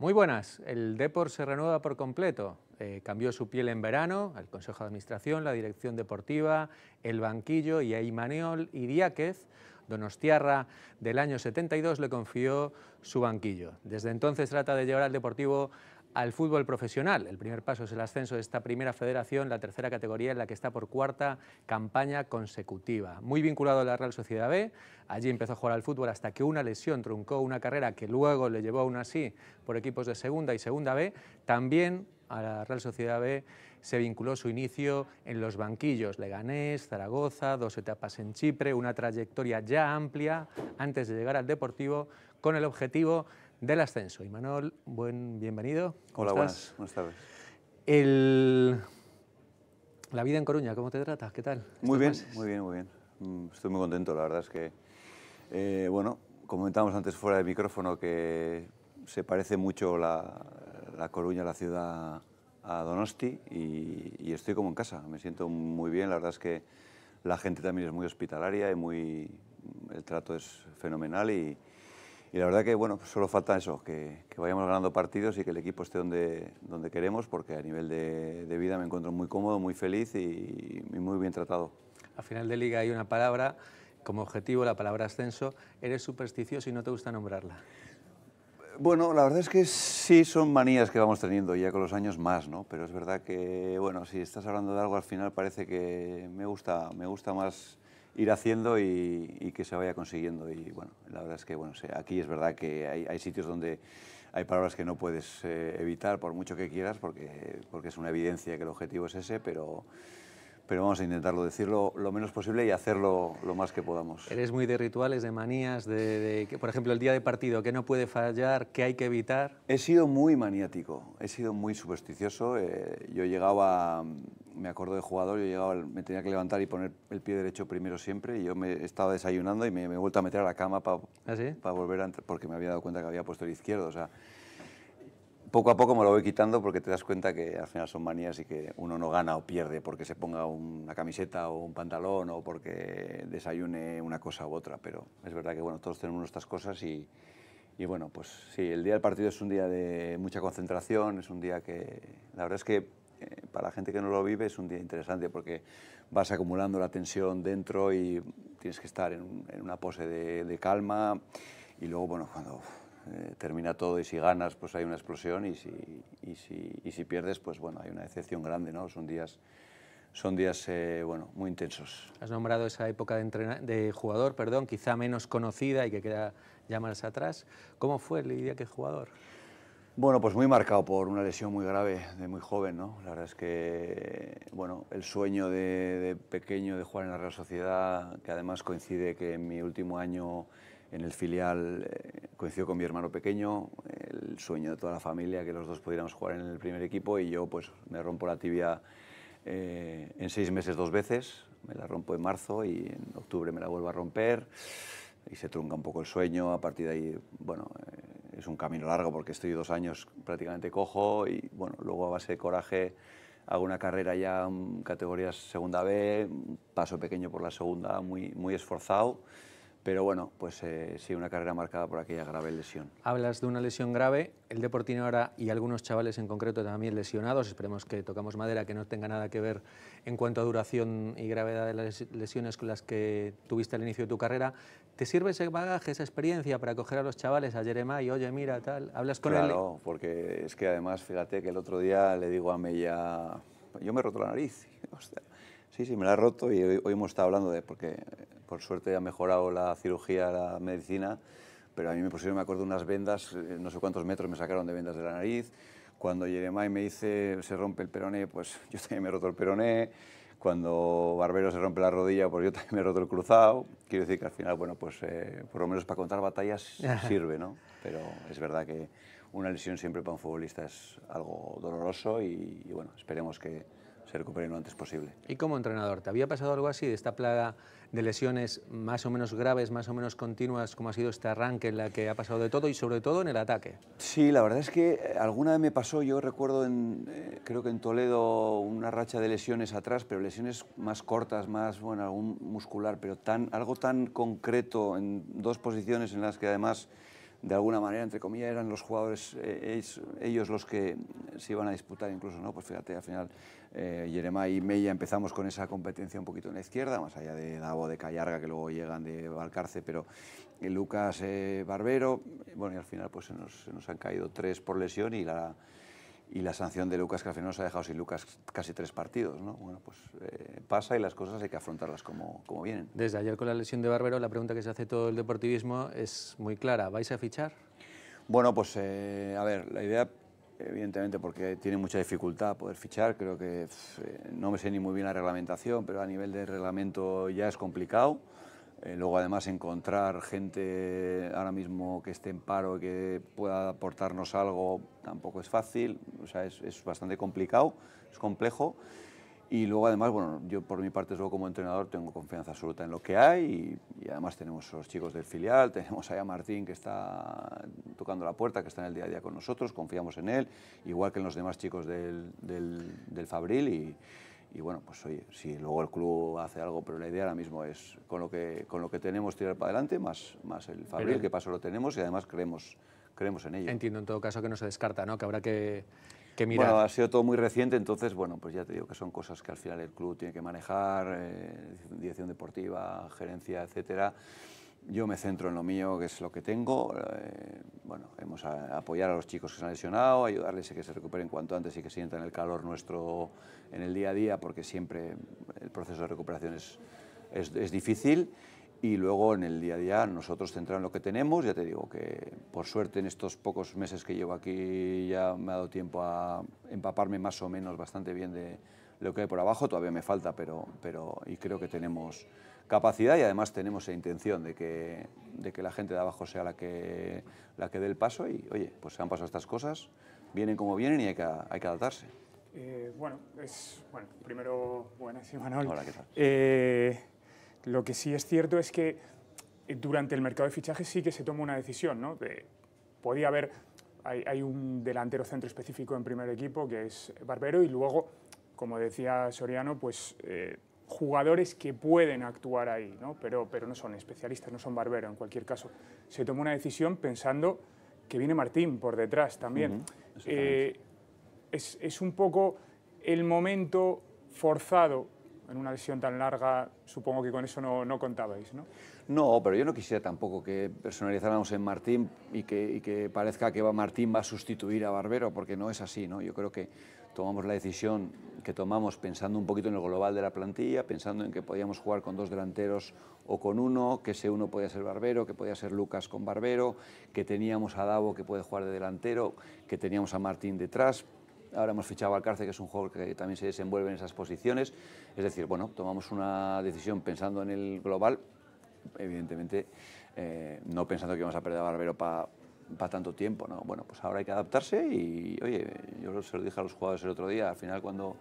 Muy buenas. El Depor se renueva por completo. Eh, cambió su piel en verano, el Consejo de Administración, la Dirección Deportiva, el banquillo y a Imaneol y Donostiarra del año 72, le confió su banquillo. Desde entonces trata de llevar al Deportivo al fútbol profesional. El primer paso es el ascenso de esta primera federación, la tercera categoría en la que está por cuarta campaña consecutiva. Muy vinculado a la Real Sociedad B, allí empezó a jugar al fútbol hasta que una lesión truncó una carrera que luego le llevó aún así por equipos de segunda y segunda B. También a la Real Sociedad B se vinculó su inicio en los banquillos Leganés, Zaragoza, dos etapas en Chipre, una trayectoria ya amplia antes de llegar al Deportivo con el objetivo del ascenso. Imanol, buen bienvenido. Hola, buenas, tardes. La vida en Coruña, ¿cómo te tratas? ¿Qué tal? Muy bien, muy bien, muy bien. Mm, estoy muy contento, la verdad es que, eh, bueno, comentábamos antes fuera de micrófono que se parece mucho la, Coruña, la ciudad, a Donosti y, y, estoy como en casa, me siento muy bien, la verdad es que la gente también es muy hospitalaria y muy, el trato es fenomenal y, y la verdad que, bueno, pues solo falta eso, que, que, vayamos ganando partidos y que el equipo esté donde, donde queremos, porque a nivel de, vida me encuentro muy cómodo, muy feliz y, muy bien tratado. Al final de liga hay una palabra, como objetivo, la palabra ascenso. ¿Eres supersticioso y no te gusta nombrarla? Bueno, la verdad es que sí son manías que vamos teniendo ya con los años más, ¿no? Pero es verdad que, bueno, si estás hablando de algo al final parece que me gusta, me gusta más ir haciendo y, que se vaya consiguiendo. Y bueno, la verdad es que bueno, aquí es verdad que hay, sitios donde hay palabras que no puedes eh, evitar por mucho que quieras porque, porque es una evidencia que el objetivo es ese, pero pero vamos a intentarlo decirlo lo menos posible y hacerlo lo más que podamos. Eres muy de rituales, de manías, de, de, por ejemplo, el día de partido, ¿qué no puede fallar? ¿Qué hay que evitar? He sido muy maniático, he sido muy supersticioso. Eh, yo llegaba, me acuerdo de jugador, yo llegaba, me tenía que levantar y poner el pie derecho primero siempre. Y yo me estaba desayunando y me, he vuelto a meter a la cama para ¿Ah, para volver porque me había dado cuenta que había puesto el izquierdo. O sea, poco a poco me lo voy quitando porque te das cuenta que al final son manías y que uno no gana o pierde porque se ponga una camiseta o un pantalón o porque desayune una cosa u otra. Pero es verdad que bueno, todos tenemos nuestras cosas y, bueno, pues sí, el día del partido es un día de mucha concentración, es un día que la verdad es que eh, para la gente que no lo vive es un día interesante porque vas acumulando la tensión dentro y tienes que estar en, una pose de, de calma y luego, bueno, cuando eh, termina todo y si ganas pues hay una explosión y si, si, pierdes pues bueno, hay una decepción grande, ¿no? Son días, son días eh, bueno, muy intensos. Has nombrado esa época de, de, jugador, perdón, quizá menos conocida y que queda ya más atrás. ¿Cómo fue Lidia, qué que jugador? Bueno, pues muy marcado por una lesión muy grave de muy joven, ¿no? La verdad es que, bueno, el sueño de, pequeño de jugar en la Real Sociedad, que además coincide que en mi último año en el filial eh, coincidió con mi hermano pequeño, el sueño de toda la familia, que los dos pudiéramos jugar en el primer equipo y yo pues me rompo la tibia eh, en seis meses dos veces, me la rompo en marzo y en octubre me la vuelvo a romper y se trunca un poco el sueño, a partir de ahí, bueno, eh, es un camino largo porque estoy dos años prácticamente cojo y bueno, luego a base de coraje hago una carrera ya en categorías segunda B, paso pequeño por la segunda, muy, muy esforzado pero bueno, pues eh, sí, una carrera marcada por aquella grave lesión. Hablas de una lesión grave, el deportino ahora y algunos chavales en concreto también lesionados, esperemos que tocamos madera, que no tenga nada que ver en cuanto a duración y gravedad de las lesiones con las que tuviste al inicio de tu carrera. ¿Te sirve ese bagaje, esa experiencia para coger a los chavales a y oye, mira, tal, hablas con él? Claro, porque es que además, fíjate que el otro día le digo a Mella, yo me he roto la nariz, Sí, sí, me la he roto y hoy, hoy hemos estado hablando de, porque por suerte ha mejorado la cirugía, la medicina, pero a mí me pusieron, me acuerdo, unas vendas, eh, no sé cuántos metros me sacaron de vendas de la nariz. Cuando y me dice, se rompe el peroné, pues yo también me he roto el peroné. Cuando Barbero se rompe la rodilla, pues yo también me he roto el cruzado. Quiero decir que al final, bueno, pues eh, por lo menos para contar batallas sirve, ¿no? Pero es verdad que una lesión siempre para un futbolista es algo doloroso y bueno, esperemos que, se recuperen lo antes posible. ¿Y como entrenador, te había pasado algo así de esta plaga de lesiones más o menos graves, más o menos continuas, como ha sido este arranque en la que ha pasado de todo y sobre todo en el ataque? Sí, la verdad es que alguna vez me pasó, yo recuerdo, en, eh, creo que en Toledo, una racha de lesiones atrás, pero lesiones más cortas, más, bueno, algún muscular, pero algo tan concreto en dos posiciones en las que además de alguna manera, entre comillas, eran los jugadores eh, ellos los que se iban a disputar incluso, ¿no? Pues fíjate, al final eh, y Mella empezamos con esa competencia un poquito en la izquierda, más allá de Davo, de Callarga, que luego llegan de Valcarce, pero eh, Lucas eh, Barbero, bueno, y al final pues nos, se nos han caído tres por lesión y la y la sanción de Lucas, que al final nos ha dejado sin Lucas casi tres partidos. ¿no? Bueno, pues eh, pasa y las cosas hay que afrontarlas como, vienen. Desde ayer con la lesión de Barbero, la pregunta que se hace todo el deportivismo es muy clara. ¿Vais a fichar? Bueno, pues eh, a ver, la idea, evidentemente, porque tiene mucha dificultad poder fichar, creo que eh, no me sé ni muy bien la reglamentación, pero a nivel de reglamento ya es complicado. Eh, luego, además, encontrar gente ahora mismo que esté en paro y que pueda aportarnos algo tampoco es fácil, o sea, es, bastante complicado, es complejo. Y luego, además, bueno, yo por mi parte, solo como entrenador, tengo confianza absoluta en lo que hay y, además tenemos a los chicos del filial, tenemos ahí a Martín que está tocando la puerta, que está en el día a día con nosotros, confiamos en él, igual que en los demás chicos del, del Fabril y y bueno, pues oye, si luego el club hace algo, pero la idea ahora mismo es con lo que, con lo que tenemos tirar para adelante, más, más el Fabril, que paso lo tenemos y además creemos, creemos en ello. Entiendo en todo caso que no se descarta, ¿no? que habrá que, que mirar. Bueno, ha sido todo muy reciente, entonces, bueno, pues ya te digo que son cosas que al final el club tiene que manejar, eh, dirección deportiva, gerencia, etcétera yo me centro en lo mío, que es lo que tengo. Eh, bueno, hemos a, apoyar a los chicos que se han lesionado, ayudarles a que se recuperen cuanto antes y que sientan el calor nuestro en el día a día, porque siempre el proceso de recuperación es, es, difícil. Y luego en el día a día nosotros centramos en lo que tenemos. Ya te digo que por suerte en estos pocos meses que llevo aquí ya me ha dado tiempo a empaparme más o menos bastante bien de lo que hay por abajo. Todavía me falta, pero, pero y creo que tenemos capacidad y además tenemos esa intención de que, que la gente de abajo sea la que, la que dé el paso y, oye, pues se han pasado estas cosas, vienen como vienen y hay que, adaptarse. Eh, bueno, es, bueno, primero, buenas, Manuel Hola, ¿qué tal? Eh, lo que sí es cierto es que durante el mercado de fichajes sí que se toma una decisión, ¿no? podía haber, hay, un delantero centro específico en primer equipo que es Barbero y luego, como decía Soriano, pues eh, jugadores que pueden actuar ahí, ¿no? Pero, pero no son especialistas, no son Barbero en cualquier caso. Se tomó una decisión pensando que viene Martín por detrás también. Eh, es, es, un poco el momento forzado en una lesión tan larga, supongo que con eso no, no contabais, ¿no? No, pero yo no quisiera tampoco que personalizáramos en Martín y que, y que parezca que va Martín va a sustituir a Barbero, porque no es así, ¿no? Yo creo que tomamos la decisión que tomamos pensando un poquito en el global de la plantilla, pensando en que podíamos jugar con dos delanteros o con uno, que ese uno podía ser Barbero, que podía ser Lucas con Barbero, que teníamos a Davo que puede jugar de delantero, que teníamos a Martín detrás. Ahora hemos fichado a Cárcel que es un jugador que también se desenvuelve en esas posiciones. Es decir, bueno, tomamos una decisión pensando en el global, evidentemente eh, no pensando que íbamos a perder a Barbero para para tanto tiempo, ¿no? Bueno, pues ahora hay que adaptarse y, oye, yo se lo dije a los jugadores el otro día, al final cuando,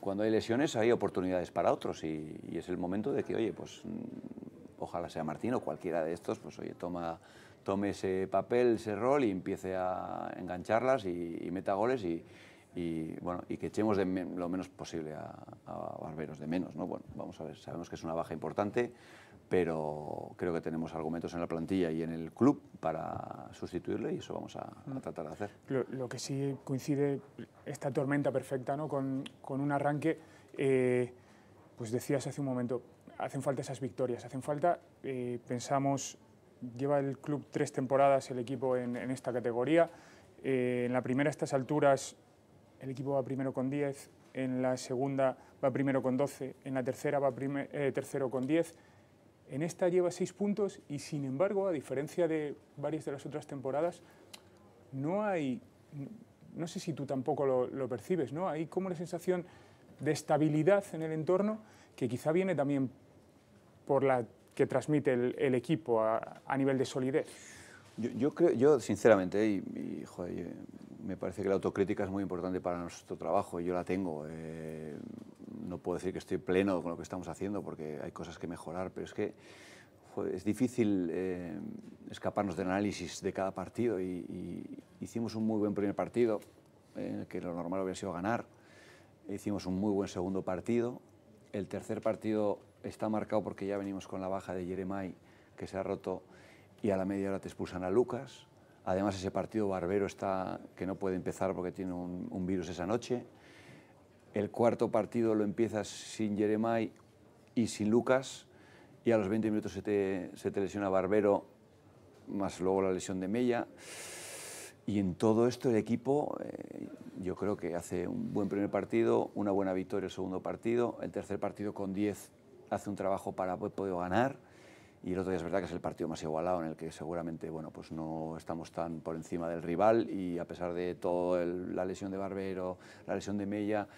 cuando hay lesiones hay oportunidades para otros y, es el momento de que, oye, pues mm, ojalá sea Martín o cualquiera de estos, pues oye, toma, tome ese papel, ese rol y empiece a engancharlas y, meta goles y, bueno, y que echemos de lo menos posible a, a Barberos, de menos, ¿no? Bueno, vamos a ver, sabemos que es una baja importante, pero creo que tenemos argumentos en la plantilla y en el club para sustituirle y eso vamos a, mm. tratar de hacer. Lo, que sí coincide esta tormenta perfecta ¿no? con, un arranque, eh, pues decías hace un momento, hacen falta esas victorias, hacen falta, eh, pensamos, lleva el club tres temporadas el equipo en, esta categoría, eh, en la primera a estas alturas el equipo va primero con 10, en la segunda va primero con 12, en la tercera va tercero con 10 en esta lleva seis puntos y sin embargo, a diferencia de varias de las otras temporadas, no hay, no sé si tú tampoco lo, percibes, ¿no? Hay como una sensación de estabilidad en el entorno que quizá viene también por la que transmite el, equipo a, nivel de solidez. Yo, creo, yo sinceramente, y, joder, me parece que la autocrítica es muy importante para nuestro trabajo, y yo la tengo. Eh, no puedo decir que estoy pleno con lo que estamos haciendo porque hay cosas que mejorar, pero es que es difícil eh, escaparnos del análisis de cada partido y, hicimos un muy buen primer partido, que lo normal hubiera sido ganar. Hicimos un muy buen segundo partido. El tercer partido está marcado porque ya venimos con la baja de Jeremai, que se ha roto, y a la media hora te expulsan a Lucas. Además, ese partido Barbero está que no puede empezar porque tiene un virus esa noche. El cuarto partido lo empiezas sin Jeremai y sin Lucas y a los 20 minutos se te, lesiona Barbero, más luego la lesión de Mella. Y en todo esto el equipo, eh, yo creo que hace un buen primer partido, una buena victoria el segundo partido, el tercer partido con 10 hace un trabajo para poder ganar y el otro día es verdad que es el partido más igualado en el que seguramente bueno, pues no estamos tan por encima del rival y a pesar de toda la lesión de Barbero, la lesión de Mella,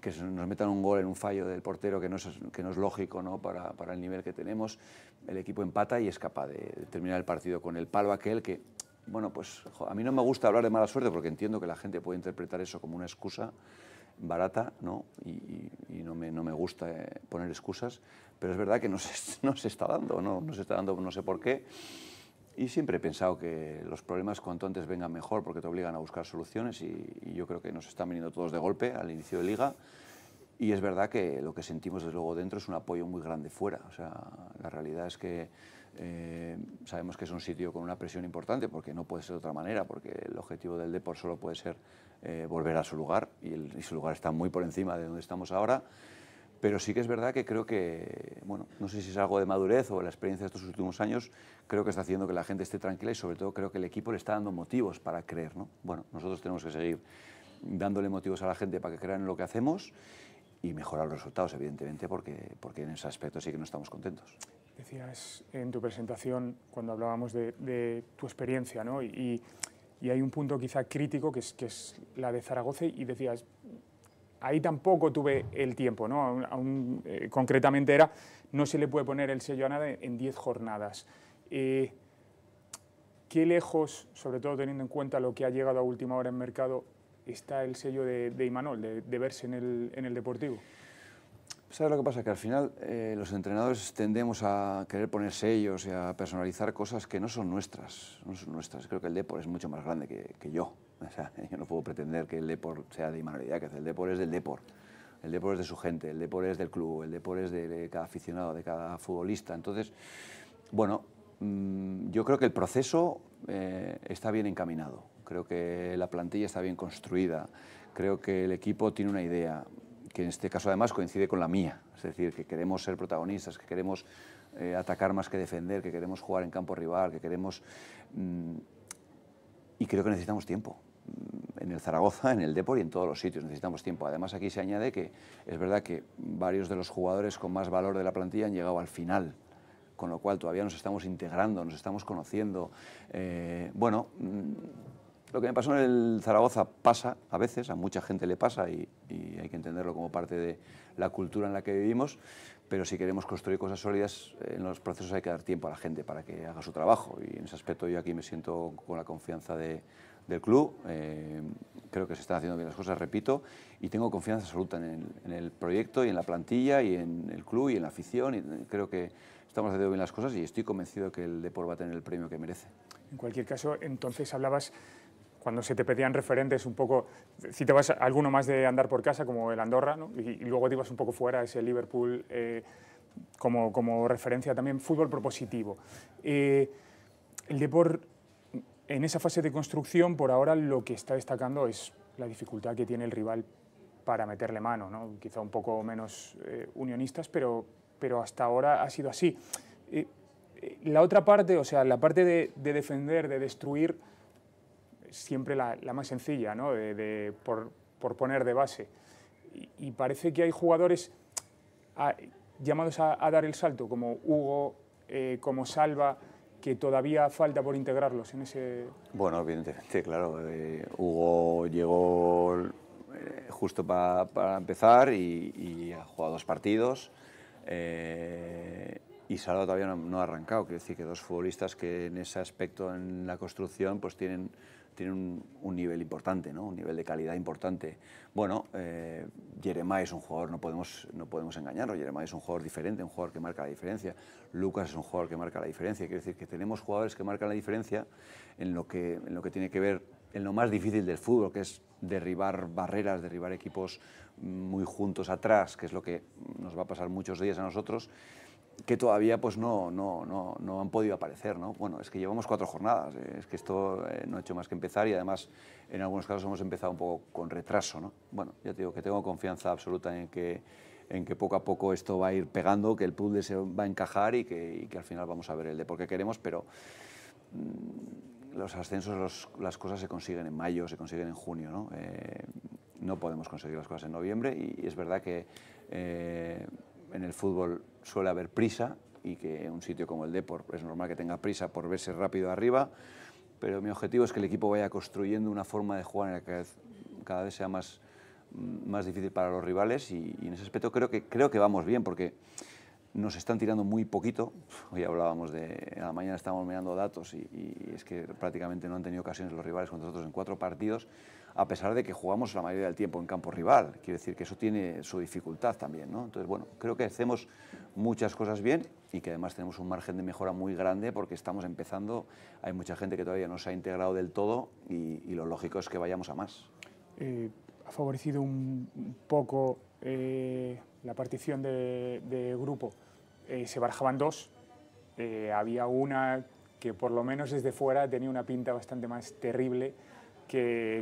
que nos metan un gol en un fallo del portero que no es, que no es lógico Para, para, el nivel que tenemos, el equipo empata y es capaz de terminar el partido con el palo aquel que... Bueno, pues a mí no me gusta hablar de mala suerte porque entiendo que la gente puede interpretar eso como una excusa barata, ¿no? Y, no, me, gusta eh, poner excusas, pero es verdad que no se, está dando, ¿no? se está dando no sé por qué. Y siempre he pensado que los problemas cuanto antes vengan mejor porque te obligan a buscar soluciones y, yo creo que nos están viniendo todos de golpe al inicio de liga. Y es verdad que lo que sentimos desde luego dentro es un apoyo muy grande fuera. O sea, la realidad es que eh, sabemos que es un sitio con una presión importante porque no puede ser de otra manera, porque el objetivo del deporte solo puede ser eh, volver a su lugar y, su lugar está muy por encima de donde estamos ahora. Pero sí que es verdad que creo que, bueno, no sé si es algo de madurez o la experiencia de estos últimos años, creo que está haciendo que la gente esté tranquila y sobre todo creo que el equipo le está dando motivos para creer, ¿no? Bueno, nosotros tenemos que seguir dándole motivos a la gente para que crean en lo que hacemos y mejorar los resultados, evidentemente, porque, porque en ese aspecto sí que no estamos contentos. Decías en tu presentación, cuando hablábamos de, tu experiencia, ¿no? y, y y hay un punto quizá crítico que es, la de Zaragoza y decías, ahí tampoco tuve el tiempo, ¿no? Eh, concretamente era, no se le puede poner el sello a nada en 10 jornadas. Eh, ¿Qué lejos, sobre todo teniendo en cuenta lo que ha llegado a última hora en mercado, está el sello de, de Imanol, de, verse en el Deportivo? ¿Sabes lo que pasa? Que al final eh, los entrenadores tendemos a querer poner sellos y a personalizar cosas que no son nuestras. No son nuestras. Creo que el Depor es mucho más grande que, yo. yo no puedo pretender que el Depor sea de que que El Depor es del Depor. El Depor es de su gente, el Depor es del club, el Depor es de, cada aficionado, de cada futbolista. Entonces, bueno, mm, yo creo que el proceso eh, está bien encaminado. Creo que la plantilla está bien construida. Creo que el equipo tiene una idea que en este caso además coincide con la mía, es decir, que queremos ser protagonistas, que queremos eh, atacar más que defender, que queremos jugar en campo rival, que queremos... Mm, y creo que necesitamos tiempo, mm, en el Zaragoza, en el Depor y en todos los sitios. Necesitamos tiempo. Además, aquí se añade que es verdad que varios de los jugadores con más valor de la plantilla han llegado al final, con lo cual todavía nos estamos integrando, nos estamos conociendo. Eh, bueno, mm, lo que me pasó en el Zaragoza pasa a veces, a mucha gente le pasa y, hay que entenderlo como parte de la cultura en la que vivimos, pero si queremos construir cosas sólidas, eh, en los procesos hay que dar tiempo a la gente para que haga su trabajo y en ese aspecto yo aquí me siento con la confianza del club, eh, creo que se están haciendo bien las cosas, repito, y tengo confianza absoluta en el, proyecto y en la plantilla y en el club y en la afición y creo que estamos haciendo bien las cosas y estoy convencido que el Depor va a tener el premio que merece. En cualquier caso, entonces hablabas cuando se te pedían referentes un poco, si te vas a alguno más de andar por casa, como el Andorra, ¿no? y, luego te ibas un poco fuera, ese Liverpool eh, como, como, referencia también, fútbol propositivo. Eh, el Depor, en esa fase de construcción, por ahora lo que está destacando es la dificultad que tiene el rival para meterle mano, ¿no? quizá un poco menos eh, unionistas, pero, pero hasta ahora ha sido así. Eh, la otra parte, o sea, la parte de, de defender, de destruir, siempre la, la más sencilla, ¿no? de, por, por, poner de base. Y, parece que hay jugadores ah, llamados a, dar el salto, como Hugo, eh, como Salva, que todavía falta por integrarlos en ese... Bueno, evidentemente, claro. Eh, Hugo llegó eh, justo para empezar y, ha jugado dos partidos. y Salva todavía no, ha arrancado. Quiero decir que dos futbolistas que en ese aspecto, en la construcción, pues tienen tiene un, nivel importante, un nivel de calidad importante. Bueno, eh, es un jugador, no podemos, no podemos es un jugador diferente, un jugador que marca la diferencia, Lucas es un jugador que marca la diferencia, quiere decir que tenemos jugadores que marcan la diferencia en lo que, en lo que tiene que ver, en lo más difícil del fútbol, que es derribar barreras, derribar equipos muy juntos atrás, que es lo que nos va a pasar muchos días a nosotros que todavía pues no, no, no, no han podido aparecer. ¿no? Bueno, es que llevamos cuatro jornadas, eh, es que esto eh, no ha hecho más que empezar y además en algunos casos hemos empezado un poco con retraso. ¿no? Bueno, ya te digo que tengo confianza absoluta en que, en que poco a poco esto va a ir pegando, que el puzzle se va a encajar y que, al final vamos a ver el de por qué queremos, pero mm, los ascensos, las cosas se consiguen en mayo, se consiguen en junio. ¿no? Eh, no podemos conseguir las cosas en noviembre y, es verdad que en el fútbol suele haber prisa y que un sitio como el Depor es normal que tenga prisa por verse rápido arriba, pero mi objetivo es que el equipo vaya construyendo una forma de jugar en la que cada vez sea más, mm, más difícil para los rivales y, en ese aspecto creo que, creo que vamos bien porque nos están tirando muy poquito. Hoy hablábamos de, en la mañana estábamos mirando datos y, es que prácticamente no han tenido ocasiones los rivales con nosotros en cuatro partidos a pesar de que jugamos la mayoría del tiempo en campo rival. Quiero decir que eso tiene su dificultad también, ¿no? Entonces, bueno, creo que hacemos muchas cosas bien y que además tenemos un margen de mejora muy grande porque estamos empezando, hay mucha gente que todavía no se ha integrado del todo y, lo lógico es que vayamos a más. Eh, ha favorecido un poco eh, la partición de, grupo. Eh, se barjaban dos, había una que por lo menos desde fuera tenía una pinta bastante más terrible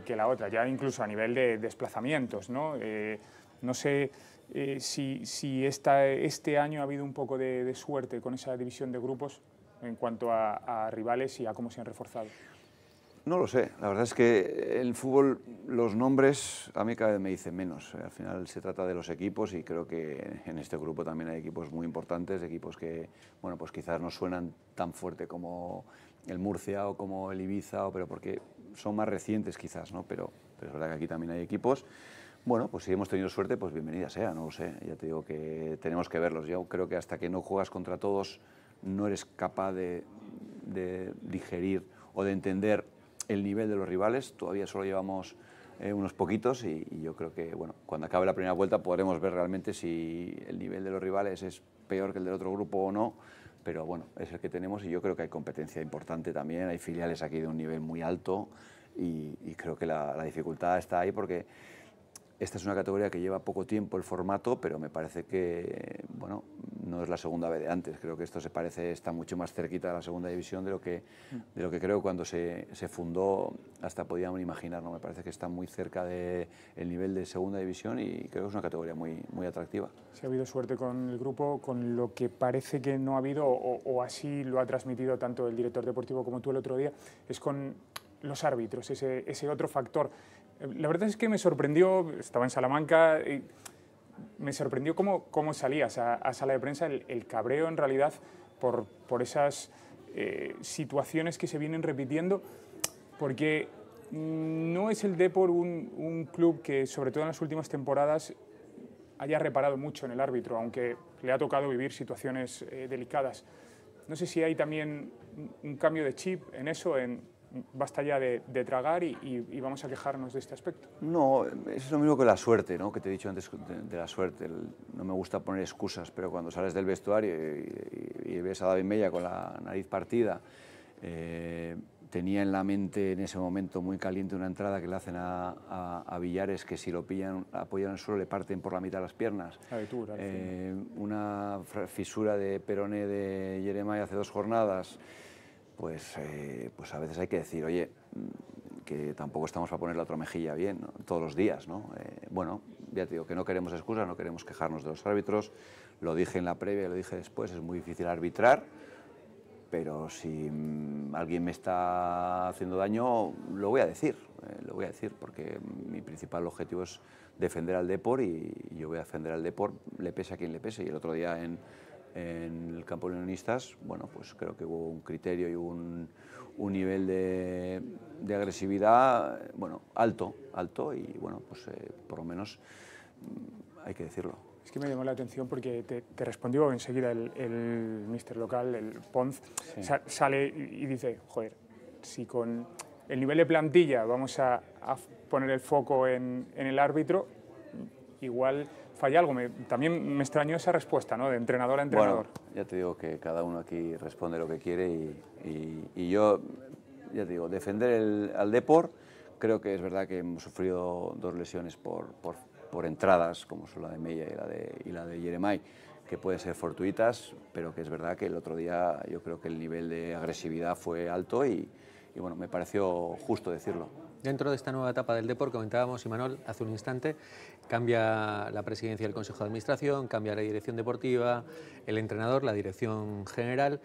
que, la otra, ya incluso a nivel de desplazamientos. No, eh, no sé eh, si, si este año ha habido un poco de, suerte con esa división de grupos en cuanto a, a rivales y a cómo se han reforzado. No lo sé, la verdad es que el fútbol, los nombres a mí cada vez me dicen menos. Eh, al final se trata de los equipos y creo que en este grupo también hay equipos muy importantes, equipos que, bueno, pues quizás no suenan tan fuerte como el Murcia o como el Ibiza, o, pero porque son más recientes quizás, ¿no? Pero, pero es verdad que aquí también hay equipos. Bueno, pues si hemos tenido suerte, pues bienvenida sea, no lo sé. Ya te digo que tenemos que verlos. Yo creo que hasta que no juegas contra todos, no eres capaz de, digerir o de entender el nivel de los rivales. Todavía solo llevamos eh, unos poquitos y, yo creo que bueno, cuando acabe la primera vuelta podremos ver realmente si el nivel de los rivales es peor que el del otro grupo o no pero bueno, es el que tenemos y yo creo que hay competencia importante también, hay filiales aquí de un nivel muy alto y, creo que la dificultad está ahí porque esta es una categoría que lleva poco tiempo el formato, pero me parece que bueno, no es la segunda vez de antes. Creo que esto se parece, está mucho más cerquita ...a la segunda división de lo que, de lo que creo cuando se, se fundó hasta podíamos imaginar. Me parece que está muy cerca del el nivel de segunda división y creo que es una categoría muy, muy atractiva. Si ha habido suerte con el grupo, con lo que parece que no ha habido, o, o así lo ha transmitido tanto el director deportivo como tú el otro día, es con los árbitros, ese, ese otro factor la verdad es que me sorprendió, estaba en Salamanca, y me sorprendió cómo, cómo salías a, a sala de prensa, el, cabreo en realidad por, por esas eh, situaciones que se vienen repitiendo, porque no es el Depor un, un, club que, sobre todo en las últimas temporadas, haya reparado mucho en el árbitro, aunque le ha tocado vivir situaciones eh, delicadas. No sé si hay también un cambio de chip en eso, en basta ya de, tragar y, vamos a quejarnos de este aspecto. No, es lo mismo que la suerte, ¿no? que te he dicho antes de, la suerte. no me gusta poner excusas, pero cuando sales del vestuario y, ves a David Mella con la nariz partida, eh, tenía en la mente en ese momento muy caliente una entrada que le hacen a, a, Villares que si lo pillan apoyan al suelo le parten por la mitad las piernas. Eh, una fisura de Peroné de y hace dos jornadas pues, eh, pues a veces hay que decir, oye, mm, que tampoco estamos para poner la otra mejilla bien todos los días. ¿no? Eh, bueno, ya te digo que no queremos excusas, no queremos quejarnos de los árbitros. Lo dije en la previa, lo dije después, es muy difícil arbitrar, pero si mm, alguien me está haciendo daño, lo voy a decir, eh, lo voy a decir, porque mi principal objetivo es defender al deporte y yo voy a defender al deporte le pese a quien le pese. Y el otro día en en el campo de unionistas, bueno, pues creo que hubo un criterio y un, un nivel de, de, agresividad, bueno, alto, alto y bueno, pues eh, por lo menos mm, hay que decirlo. Es que me llamó la atención porque te, respondió enseguida el, el mister local, el Ponz, sale y dice, joder, si con el nivel de plantilla vamos a, poner el foco en, en el árbitro, igual falla algo. también me extrañó esa respuesta, ¿no? De entrenador a entrenador. ya te digo que cada uno aquí responde lo que quiere y, yo, ya te digo, defender el, al Depor, creo que es verdad que hemos sufrido dos lesiones por, por, entradas, como son la de Mella y la de, y la de Jeremai que pueden ser fortuitas, pero que es verdad que el otro día yo creo que el nivel de agresividad fue alto y bueno, me pareció justo decirlo. Dentro de esta nueva etapa del deporte, comentábamos, Imanol, hace un instante, cambia la presidencia del Consejo de Administración, cambia la dirección deportiva, el entrenador, la dirección general.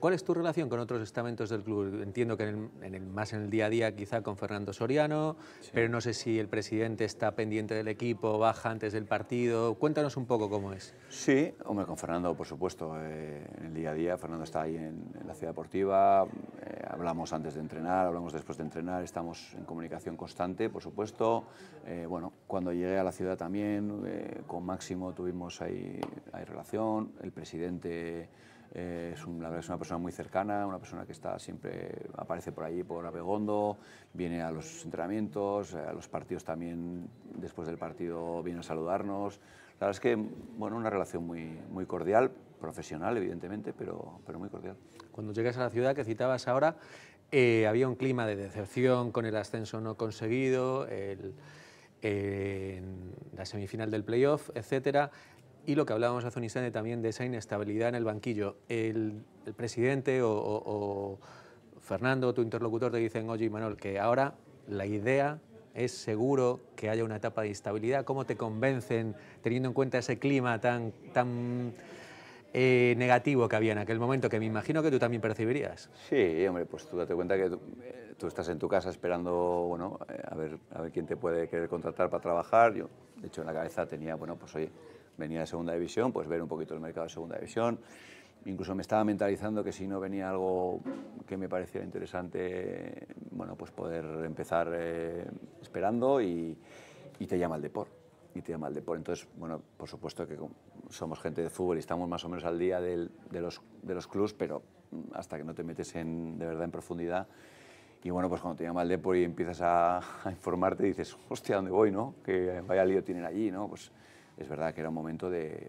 ¿Cuál es tu relación con otros estamentos del club? Entiendo que en más en el día a día quizá con Fernando Soriano, pero no sé si el presidente está pendiente del equipo, baja antes del partido. Cuéntanos un poco cómo es. Sí, hombre, con Fernando, por supuesto, eh, en el día a día. Fernando está ahí en, la ciudad deportiva, eh, hablamos antes de entrenar, hablamos después de entrenar, estamos en comunicación constante, por supuesto. Eh, bueno, cuando llegué a la ciudad también, con Máximo tuvimos ahí, ahí relación, el presidente... Eh, es, una, persona muy cercana, una persona que está siempre, aparece por allí, por Abegondo, viene a los entrenamientos, a los partidos también, después del partido viene a saludarnos. La verdad es que, bueno, una relación muy, muy cordial, profesional evidentemente, pero, pero muy cordial. Cuando llegas a la ciudad que citabas ahora, eh, había un clima de decepción con el ascenso no conseguido, la semifinal del playoff, etcétera y lo que hablábamos hace un instante también de esa inestabilidad en el banquillo. El, presidente o, Fernando, tu interlocutor, te dicen, oye, Manuel, que ahora la idea es seguro que haya una etapa de instabilidad. ¿Cómo te convencen teniendo en cuenta ese clima tan, tan eh, negativo que había en aquel momento, que me imagino que tú también percibirías? Sí, hombre, pues tú date cuenta que tú, eh, estás en tu casa esperando, bueno, eh, a, ver, a ver quién te puede querer contratar para trabajar. Yo, de hecho, en la cabeza tenía, bueno, pues oye, venía de segunda división, pues ver un poquito el mercado de segunda división. Incluso me estaba mentalizando que si no venía algo que me pareciera interesante, bueno, pues poder empezar eh, esperando y, y, te llama el deporte. Y te llama el deporte. Entonces, bueno, por supuesto que somos gente de fútbol y estamos más o menos al día del, de, los, de los clubs, pero hasta que no te metes en, de verdad en profundidad, y bueno, pues cuando te llama el Depor y empiezas a, a informarte, dices, hostia, ¿dónde voy, no? Que vaya lío tienen allí, ¿no? Pues es verdad que era un momento de,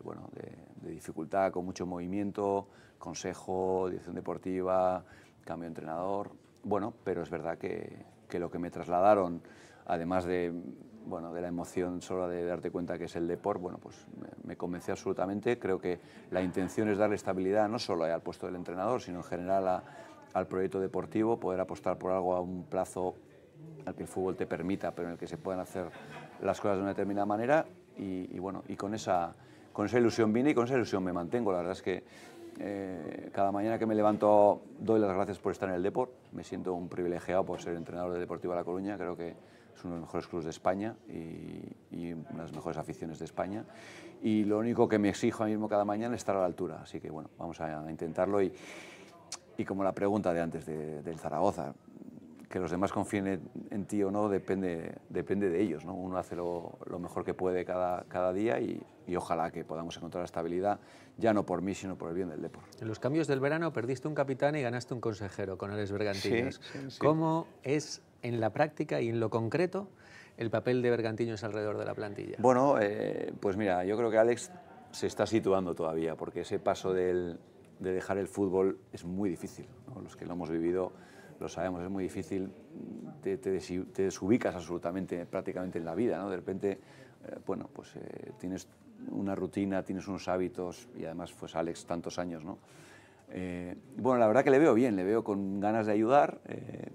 dificultad, con mucho movimiento, consejo, dirección deportiva, cambio de entrenador. Bueno, pero es verdad que, lo que me trasladaron, además de, bueno, de la emoción solo de darte cuenta que es el deporte, bueno, pues me, convenció absolutamente. Creo que la intención es darle estabilidad no solo al puesto del entrenador, sino en general al proyecto deportivo, poder apostar por algo a un plazo al que el fútbol te permita, pero en el que se puedan hacer las cosas de una determinada manera y, bueno, y con esa, con esa ilusión vine y con esa ilusión me mantengo. La verdad es que eh, cada mañana que me levanto doy las gracias por estar en el deporte. Me siento un privilegiado por ser entrenador de Deportivo de La Coruña. Creo que es uno de los mejores clubes de España y, una de las mejores aficiones de España. Y lo único que me exijo a mí mismo cada mañana es estar a la altura. Así que bueno, vamos a intentarlo. Y, y como la pregunta de antes del Zaragoza, que los demás confíen en, ti o no depende, depende de ellos. ¿no? Uno hace lo, mejor que puede cada, cada día y, ojalá que podamos encontrar estabilidad, ya no por mí, sino por el bien del deporte. En los cambios del verano perdiste un capitán y ganaste un consejero con Alex Bergantinos. ¿Cómo es en la práctica y en lo concreto el papel de Bergantinos alrededor de la plantilla? Bueno, eh, pues mira, yo creo que Alex se está situando todavía porque ese paso de dejar el fútbol es muy difícil. Los que lo hemos vivido lo sabemos, es muy difícil, te, te, desubicas absolutamente, prácticamente en la vida, ¿no? De repente, eh, bueno, pues eh, tienes una rutina, tienes unos hábitos, y además pues Alex tantos años, ¿no? Eh, bueno, la verdad que le veo bien, le veo con ganas de ayudar,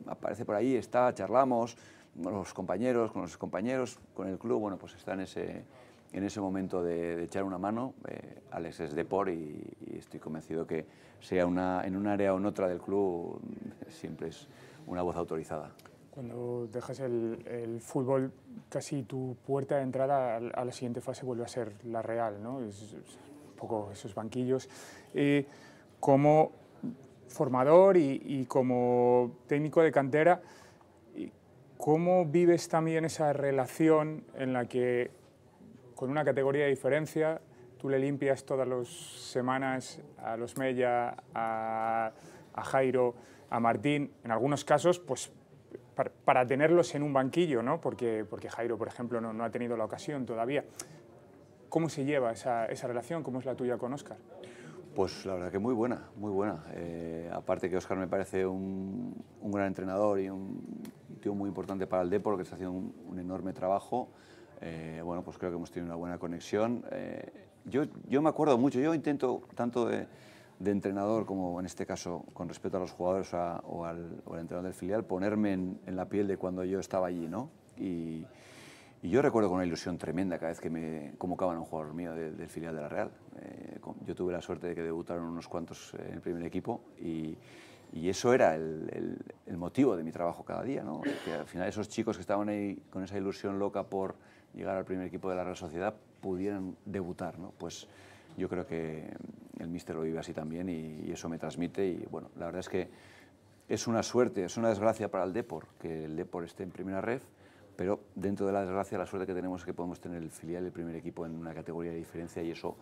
aparece por ahí, está, charlamos, con los compañeros, con los compañeros, con el club, bueno, pues está en ese en ese momento de, echar una mano. Eh, Alex es de por y, estoy convencido que sea una, en un área o en otra del club siempre es una voz autorizada. Cuando dejas el, fútbol, casi tu puerta de entrada a, la siguiente fase vuelve a ser la real, ¿no? un poco esos banquillos. como formador y, y como técnico de cantera, ¿cómo vives también esa relación en la que con una categoría de diferencia, tú le limpias todas las semanas a los Mella, a, Jairo, a Martín, en algunos casos, pues para, tenerlos en un banquillo, ¿no? Porque, porque Jairo, por ejemplo, no, ha tenido la ocasión todavía. ¿Cómo se lleva esa, esa, relación? ¿Cómo es la tuya con Oscar? Pues la verdad que muy buena, muy buena. Eh, aparte que Oscar me parece un, gran entrenador y un tío muy importante para el deporte, que está haciendo un, un enorme trabajo. Eh, bueno, pues creo que hemos tenido una buena conexión. Eh, yo, yo me acuerdo mucho, yo intento tanto de, entrenador como en este caso con respecto a los jugadores o, al, entrenador del filial, ponerme en, la piel de cuando yo estaba allí, ¿no? Y, yo recuerdo con una ilusión tremenda cada vez que me convocaban a un jugador mío del filial de la Real. Eh, yo tuve la suerte de que debutaron unos cuantos en el primer equipo y, eso era el, el, motivo de mi trabajo cada día, ¿no? Que al final esos chicos que estaban ahí con esa ilusión loca por llegar al primer equipo de la Real Sociedad, pudieran debutar, ¿no? Pues yo creo que el míster lo vive así también y, eso me transmite y bueno, la verdad es que es una suerte, es una desgracia para el Depor que el Depor esté en primera red, pero dentro de la desgracia la suerte que tenemos es que podemos tener el filial y el primer equipo en una categoría de diferencia y eso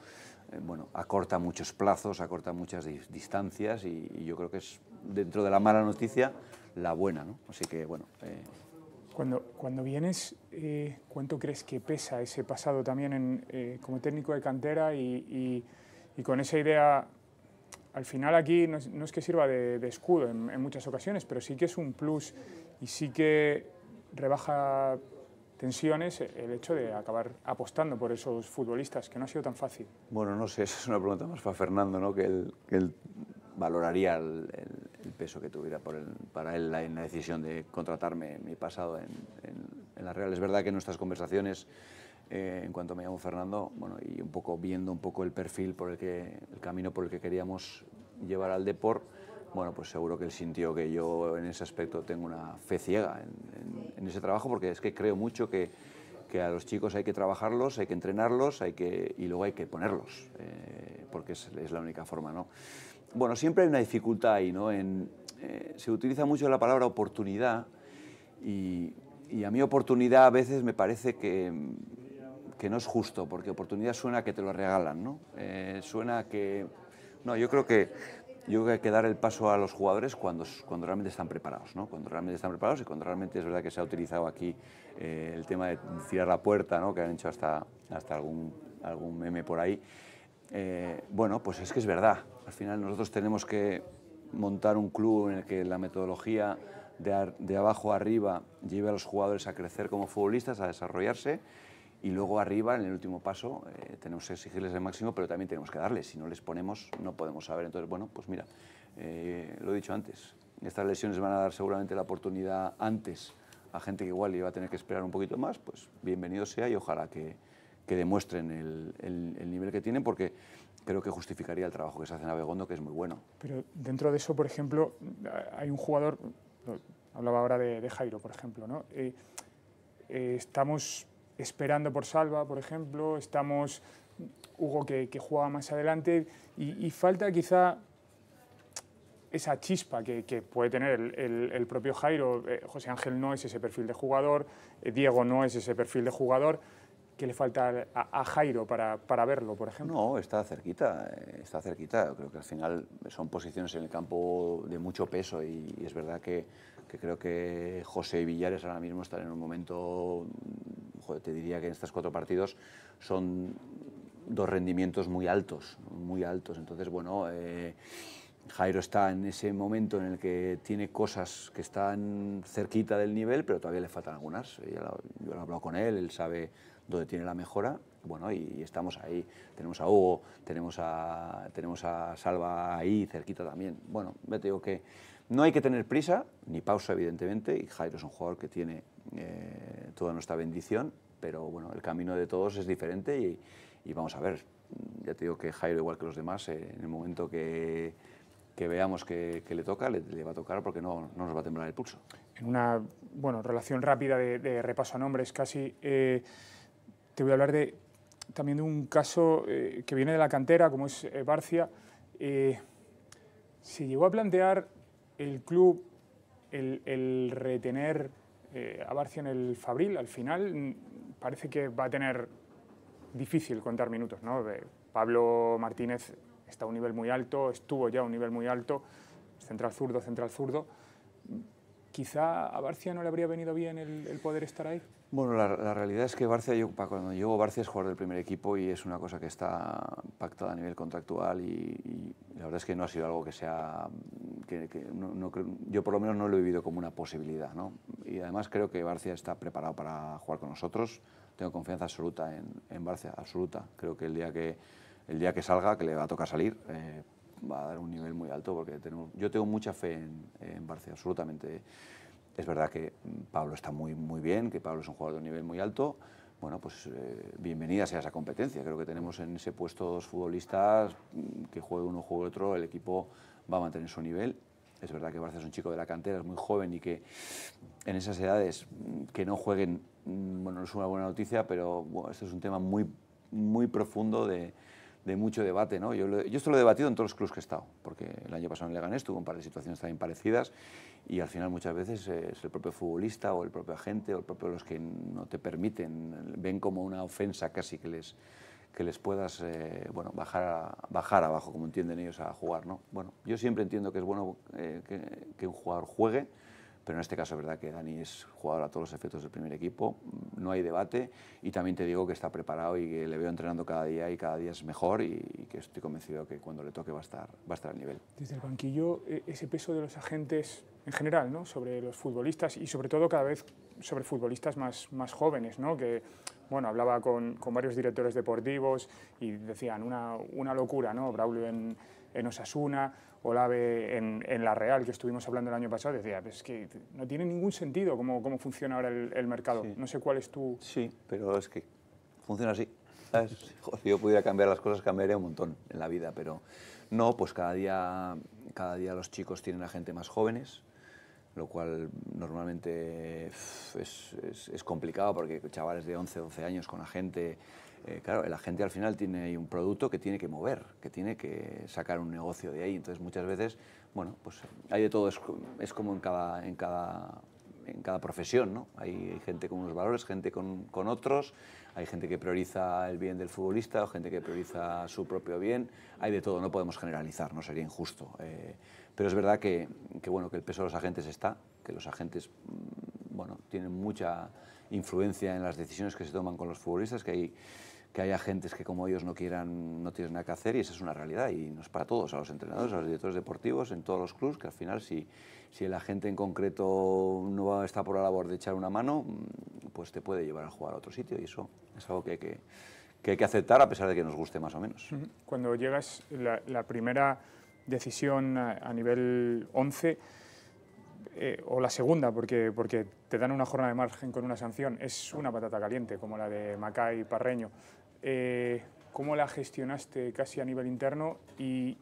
eh, bueno, acorta muchos plazos, acorta muchas distancias y, yo creo que es dentro de la mala noticia la buena, ¿no? Así que bueno, eh, cuando, cuando vienes, eh, ¿cuánto crees que pesa ese pasado también eh, como técnico de cantera y, con esa idea? Al final aquí no es, que sirva de, escudo en, muchas ocasiones, pero sí que es un plus y sí que rebaja tensiones el hecho de acabar apostando por esos futbolistas, que no ha sido tan fácil. Bueno, no sé, esa es una pregunta más para Fernando, ¿no? que él, valoraría el el peso que tuviera para él en la decisión de contratarme mi pasado en, la Real. Es verdad que en nuestras conversaciones, eh, en cuanto me llamó Fernando, bueno, y un poco viendo un poco el perfil por el que, el camino por el que queríamos llevar al Deport, bueno, pues seguro que él sintió que yo en ese aspecto tengo una fe ciega en, ese trabajo, porque es que creo mucho que, a los chicos hay que trabajarlos, hay que entrenarlos hay que, y luego hay que ponerlos, eh, porque es, es, la única forma, ¿no? bueno, siempre hay una dificultad ahí, ¿no? Eh, se utiliza mucho la palabra oportunidad y, a mí oportunidad a veces me parece que, no es justo, porque oportunidad suena a que te lo regalan, ¿no? Eh, suena que... No, yo creo que yo que hay que dar el paso a los jugadores cuando, realmente están preparados, ¿no? Cuando realmente están preparados y cuando realmente es verdad que se ha utilizado aquí eh, el tema de tirar la puerta, ¿no? Que han hecho hasta, hasta algún, algún meme por ahí. bueno, pues es que es verdad. Al final nosotros tenemos que montar un club en el que la metodología de, abajo a arriba lleve a los jugadores a crecer como futbolistas, a desarrollarse y luego arriba, en el último paso, eh, tenemos que exigirles el máximo, pero también tenemos que darles. Si no les ponemos, no podemos saber. Entonces, bueno, pues mira, eh, lo he dicho antes, estas lesiones van a dar seguramente la oportunidad antes a gente que igual iba a tener que esperar un poquito más, pues bienvenido sea y ojalá que, demuestren el, el nivel que tienen, porque pero que justificaría el trabajo que se hace en Abegondo, que es muy bueno. Pero dentro de eso, por ejemplo, hay un jugador, hablaba ahora de, Jairo, por ejemplo, ¿no? Eh, eh, estamos esperando por Salva, por ejemplo, estamos Hugo que, que jugaba más adelante y, falta quizá esa chispa que, puede tener el, propio Jairo. Eh, José Ángel no es ese perfil de jugador, Diego no es ese perfil de jugador le falta a, Jairo para, para, verlo, por ejemplo? No, está cerquita, eh, está cerquita. Creo que al final son posiciones en el campo de mucho peso y, es verdad que, que, creo que José y Villares ahora mismo están en un momento, te diría que en estos cuatro partidos son dos rendimientos muy altos, muy altos. Entonces, bueno... Eh, Jairo está en ese momento en el que tiene cosas que están cerquita del nivel, pero todavía le faltan algunas. Yo lo, he hablado con él, él sabe donde tiene la mejora, bueno, y, estamos ahí. Tenemos a Hugo, tenemos a, tenemos a Salva ahí cerquita también. Bueno, te digo que no hay que tener prisa, ni pausa, evidentemente, y Jairo es un jugador que tiene eh, toda nuestra bendición, pero bueno, el camino de todos es diferente y, vamos a ver. Ya te digo que Jairo, igual que los demás, eh, en el momento que, veamos que, le toca, le, va a tocar porque no, nos va a temblar el pulso. En una bueno, relación rápida de, repaso a nombres, casi. Eh, te voy a hablar de, también de un caso eh, que viene de la cantera, como es eh, Barcia. Si eh, se llegó a plantear el club el, retener a Barcia en el Fabril. Al final mm, parece que va a tener difícil contar minutos. Pablo Martínez está a un nivel muy alto, estuvo ya a un nivel muy alto, central zurdo, central zurdo. Quizá a Barcia no le habría venido bien el poder estar ahí. Bueno, la, realidad es que Barcia, yo, cuando llego Barcia es jugador del primer equipo y es una cosa que está pactada a nivel contractual y, la verdad es que no ha sido algo que sea, que, yo por lo menos no lo he vivido como una posibilidad, ¿no? Y además creo que Barcia está preparado para jugar con nosotros, tengo confianza absoluta en, Barcia, absoluta. Creo que el día que, el día que salga, que le va a tocar salir, eh, va a dar un nivel muy alto porque yo tengo mucha fe en Barcia, absolutamente. ¿eh? Es verdad que Pablo está muy, muy bien, que Pablo es un jugador de un nivel muy alto. Bueno, pues eh, bienvenida sea esa competencia. Creo que tenemos en ese puesto dos futbolistas, mm, que juegue uno, juegue otro, el equipo va a mantener su nivel es verdad que Barça es un chico de la cantera, es muy joven y que en esas edades mm, que no jueguen, mm, bueno, no es una buena noticia, pero este es un tema muy, muy profundo de, de mucho debate. ¿no? Yo, esto lo he debatido en todos los clubes que he estado, porque el año pasado en Leganés tuve un par de situaciones también parecidas y al final muchas veces es el propio futbolista o el propio agente o el propio los que no te permiten, ven como una ofensa casi que les, que les puedas eh, bueno, bajar, a, bajar abajo, como entienden ellos, a jugar. ¿no? Bueno, yo siempre entiendo que es bueno eh, que un jugador juegue pero en este caso es verdad que Dani es jugador a todos los efectos del primer equipo, no hay debate y también te digo que está preparado y que le veo entrenando cada día y cada día es mejor y, que estoy convencido que cuando le toque va a estar, va a estar al nivel. Desde el banquillo, e, ese peso de los agentes en general, ¿no? sobre los futbolistas y sobre todo cada vez sobre futbolistas más, más jóvenes, ¿no? que bueno, hablaba con, con varios directores deportivos y decían una, una locura, ¿no? Braulio en, en Osasuna, Olave en, en, La Real, que estuvimos hablando el año pasado, decía, pues es que no tiene ningún sentido cómo, cómo funciona ahora el, mercado. No sé cuál es tu... Sí, pero es que funciona así. si yo pudiera cambiar las cosas, cambiaría un montón en la vida, pero no, pues cada día, cada día los chicos tienen a gente más jóvenes, lo cual normalmente es, es, es complicado porque chavales de 11, 12 años con la gente eh, claro, el agente al final tiene ahí un producto que tiene que mover, que tiene que sacar un negocio de ahí. Entonces muchas veces, bueno, pues hay de todo, es, como en cada, en cada en cada profesión, ¿no? Hay, gente con unos valores, gente con, otros, hay gente que prioriza el bien del futbolista, o gente que prioriza su propio bien, hay de todo, no podemos generalizar, no sería injusto. Eh, pero es verdad que, bueno, que el peso de los agentes está, que los agentes mm, bueno, tienen mucha influencia en las decisiones que se toman con los futbolistas, que hay que haya agentes que como ellos no quieran, no tienen nada que hacer y esa es una realidad y no es para todos, a los entrenadores, a los directores deportivos, en todos los clubs, que al final si, si agente en concreto no está por la labor de echar una mano, mm, pues te puede llevar a jugar a otro sitio y eso es algo que hay que, aceptar a pesar de que nos guste más o menos. Cuando llegas la, primera decisión a, nivel 11, eh, o la segunda, porque, porque te dan una jornada de margen con una sanción, es una patata caliente, como la de Macay y Parreño. Eh, ¿cómo la gestionaste casi a nivel interno y,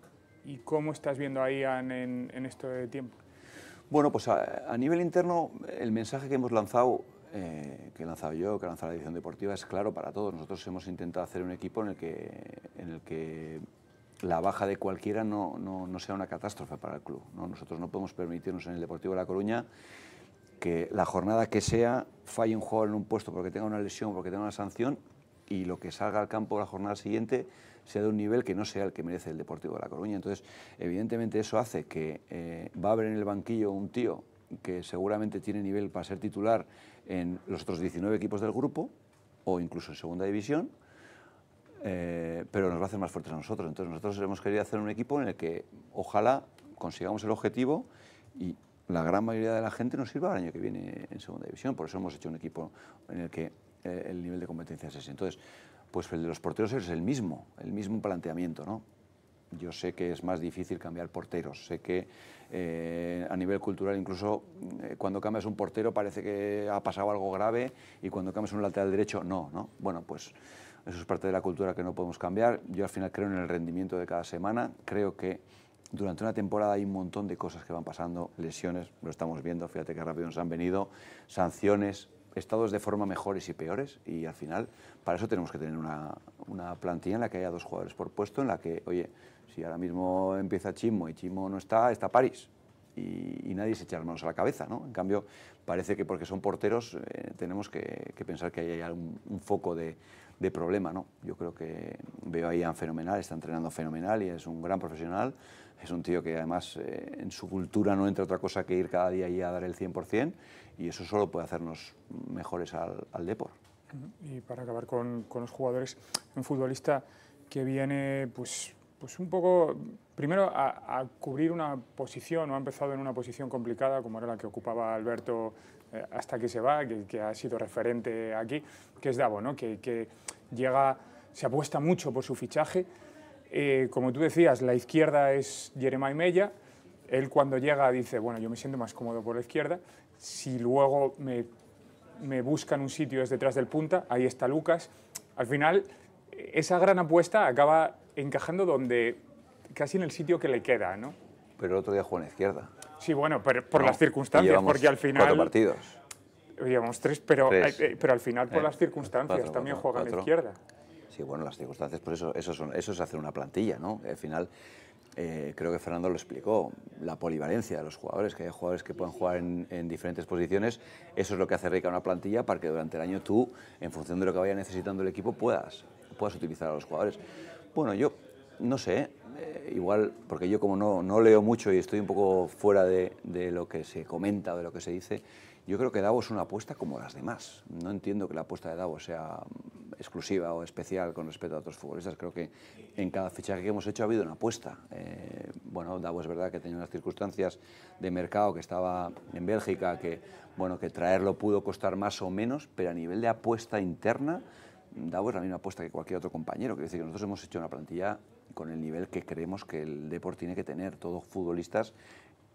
cómo estás viendo ahí en, en, este tiempo? Bueno, pues a, nivel interno, el mensaje que hemos lanzado, eh, que he lanzado yo, que ha lanzado la edición deportiva, es claro para todos. Nosotros hemos intentado hacer un equipo en el que, en el que la baja de cualquiera no, sea una catástrofe para el club. Nosotros no podemos permitirnos en el Deportivo de La Coruña que la jornada que sea falle un jugador en un puesto porque tenga una lesión, porque tenga una sanción y lo que salga al campo la jornada siguiente sea de un nivel que no sea el que merece el Deportivo de La Coruña. Entonces, evidentemente eso hace que eh, va a haber en el banquillo un tío que seguramente tiene nivel para ser titular en los otros 19 equipos del grupo o incluso en segunda división, eh, pero nos va a hacer más fuertes a nosotros. Entonces nosotros hemos querido hacer un equipo en el que ojalá consigamos el objetivo y la gran mayoría de la gente nos sirva el año que viene en segunda división. Por eso hemos hecho un equipo en el que eh, el nivel de competencia es ese. Entonces, pues el de los porteros es el mismo, el mismo planteamiento, ¿no? Yo sé que es más difícil cambiar porteros, sé que eh, a nivel cultural incluso mm, eh, cuando cambias un portero parece que ha pasado algo grave y cuando cambias un lateral derecho no, ¿no? Bueno, pues eso es parte de la cultura que no podemos cambiar. Yo al final creo en el rendimiento de cada semana, creo que durante una temporada hay un montón de cosas que van pasando, lesiones, lo estamos viendo, fíjate qué rápido nos han venido, sanciones, estados de forma mejores y peores y al final para eso tenemos que tener una, plantilla en la que haya dos jugadores por puesto, en la que, oye, si ahora mismo empieza Chimo y Chimo no está, está París y, nadie se echa manos a la cabeza, En cambio, parece que porque son porteros eh, tenemos que, pensar que hay, algún un, foco de, problema, ¿no? Yo creo que veo a Ian fenomenal, está entrenando fenomenal y es un gran profesional, es un tío que además eh, en su cultura no entra otra cosa que ir cada día y a dar el 100% y eso solo puede hacernos mejores al, al deporte. Y para acabar con, los jugadores, un futbolista que viene pues, pues un poco, primero a, cubrir una posición, o ha empezado en una posición complicada como era la que ocupaba Alberto eh, hasta que se va, que, ha sido referente aquí, que es Davo, ¿no? que, llega, se apuesta mucho por su fichaje. Eh, como tú decías, la izquierda es Jeremiah Mella, él cuando llega dice, bueno, yo me siento más cómodo por la izquierda, si luego me, me buscan un sitio es detrás del punta, ahí está Lucas. Al final, esa gran apuesta acaba encajando donde casi en el sitio que le queda, ¿no? Pero el otro día juega en la izquierda. Sí, bueno, pero por las circunstancias, porque al final... Cuatro partidos. Llevamos tres, pero, eh, eh, pero al final por eh, las circunstancias también juega en izquierda. Sí, bueno, las circunstancias, por pues eso, eso, eso es hacer una plantilla, ¿no? Al final eh, creo que Fernando lo explicó, la polivalencia de los jugadores, que hay jugadores que pueden jugar en, diferentes posiciones, eso es lo que hace rica una plantilla para que durante el año tú, en función de lo que vaya necesitando el equipo, puedas, utilizar a los jugadores. Bueno, yo no sé, eh, igual, porque yo como no, leo mucho y estoy un poco fuera de, lo que se comenta, o de lo que se dice, yo creo que Davos es una apuesta como las demás. No entiendo que la apuesta de Davos sea mm, exclusiva o especial con respecto a otros futbolistas. Creo que en cada fichaje que hemos hecho ha habido una apuesta. Eh, bueno, Davos es verdad que tenía unas circunstancias de mercado que estaba en Bélgica, que, bueno, que traerlo pudo costar más o menos, pero a nivel de apuesta interna, Davos es la misma apuesta que cualquier otro compañero. Quiere decir que nosotros hemos hecho una plantilla con el nivel que creemos que el deporte tiene que tener. Todos futbolistas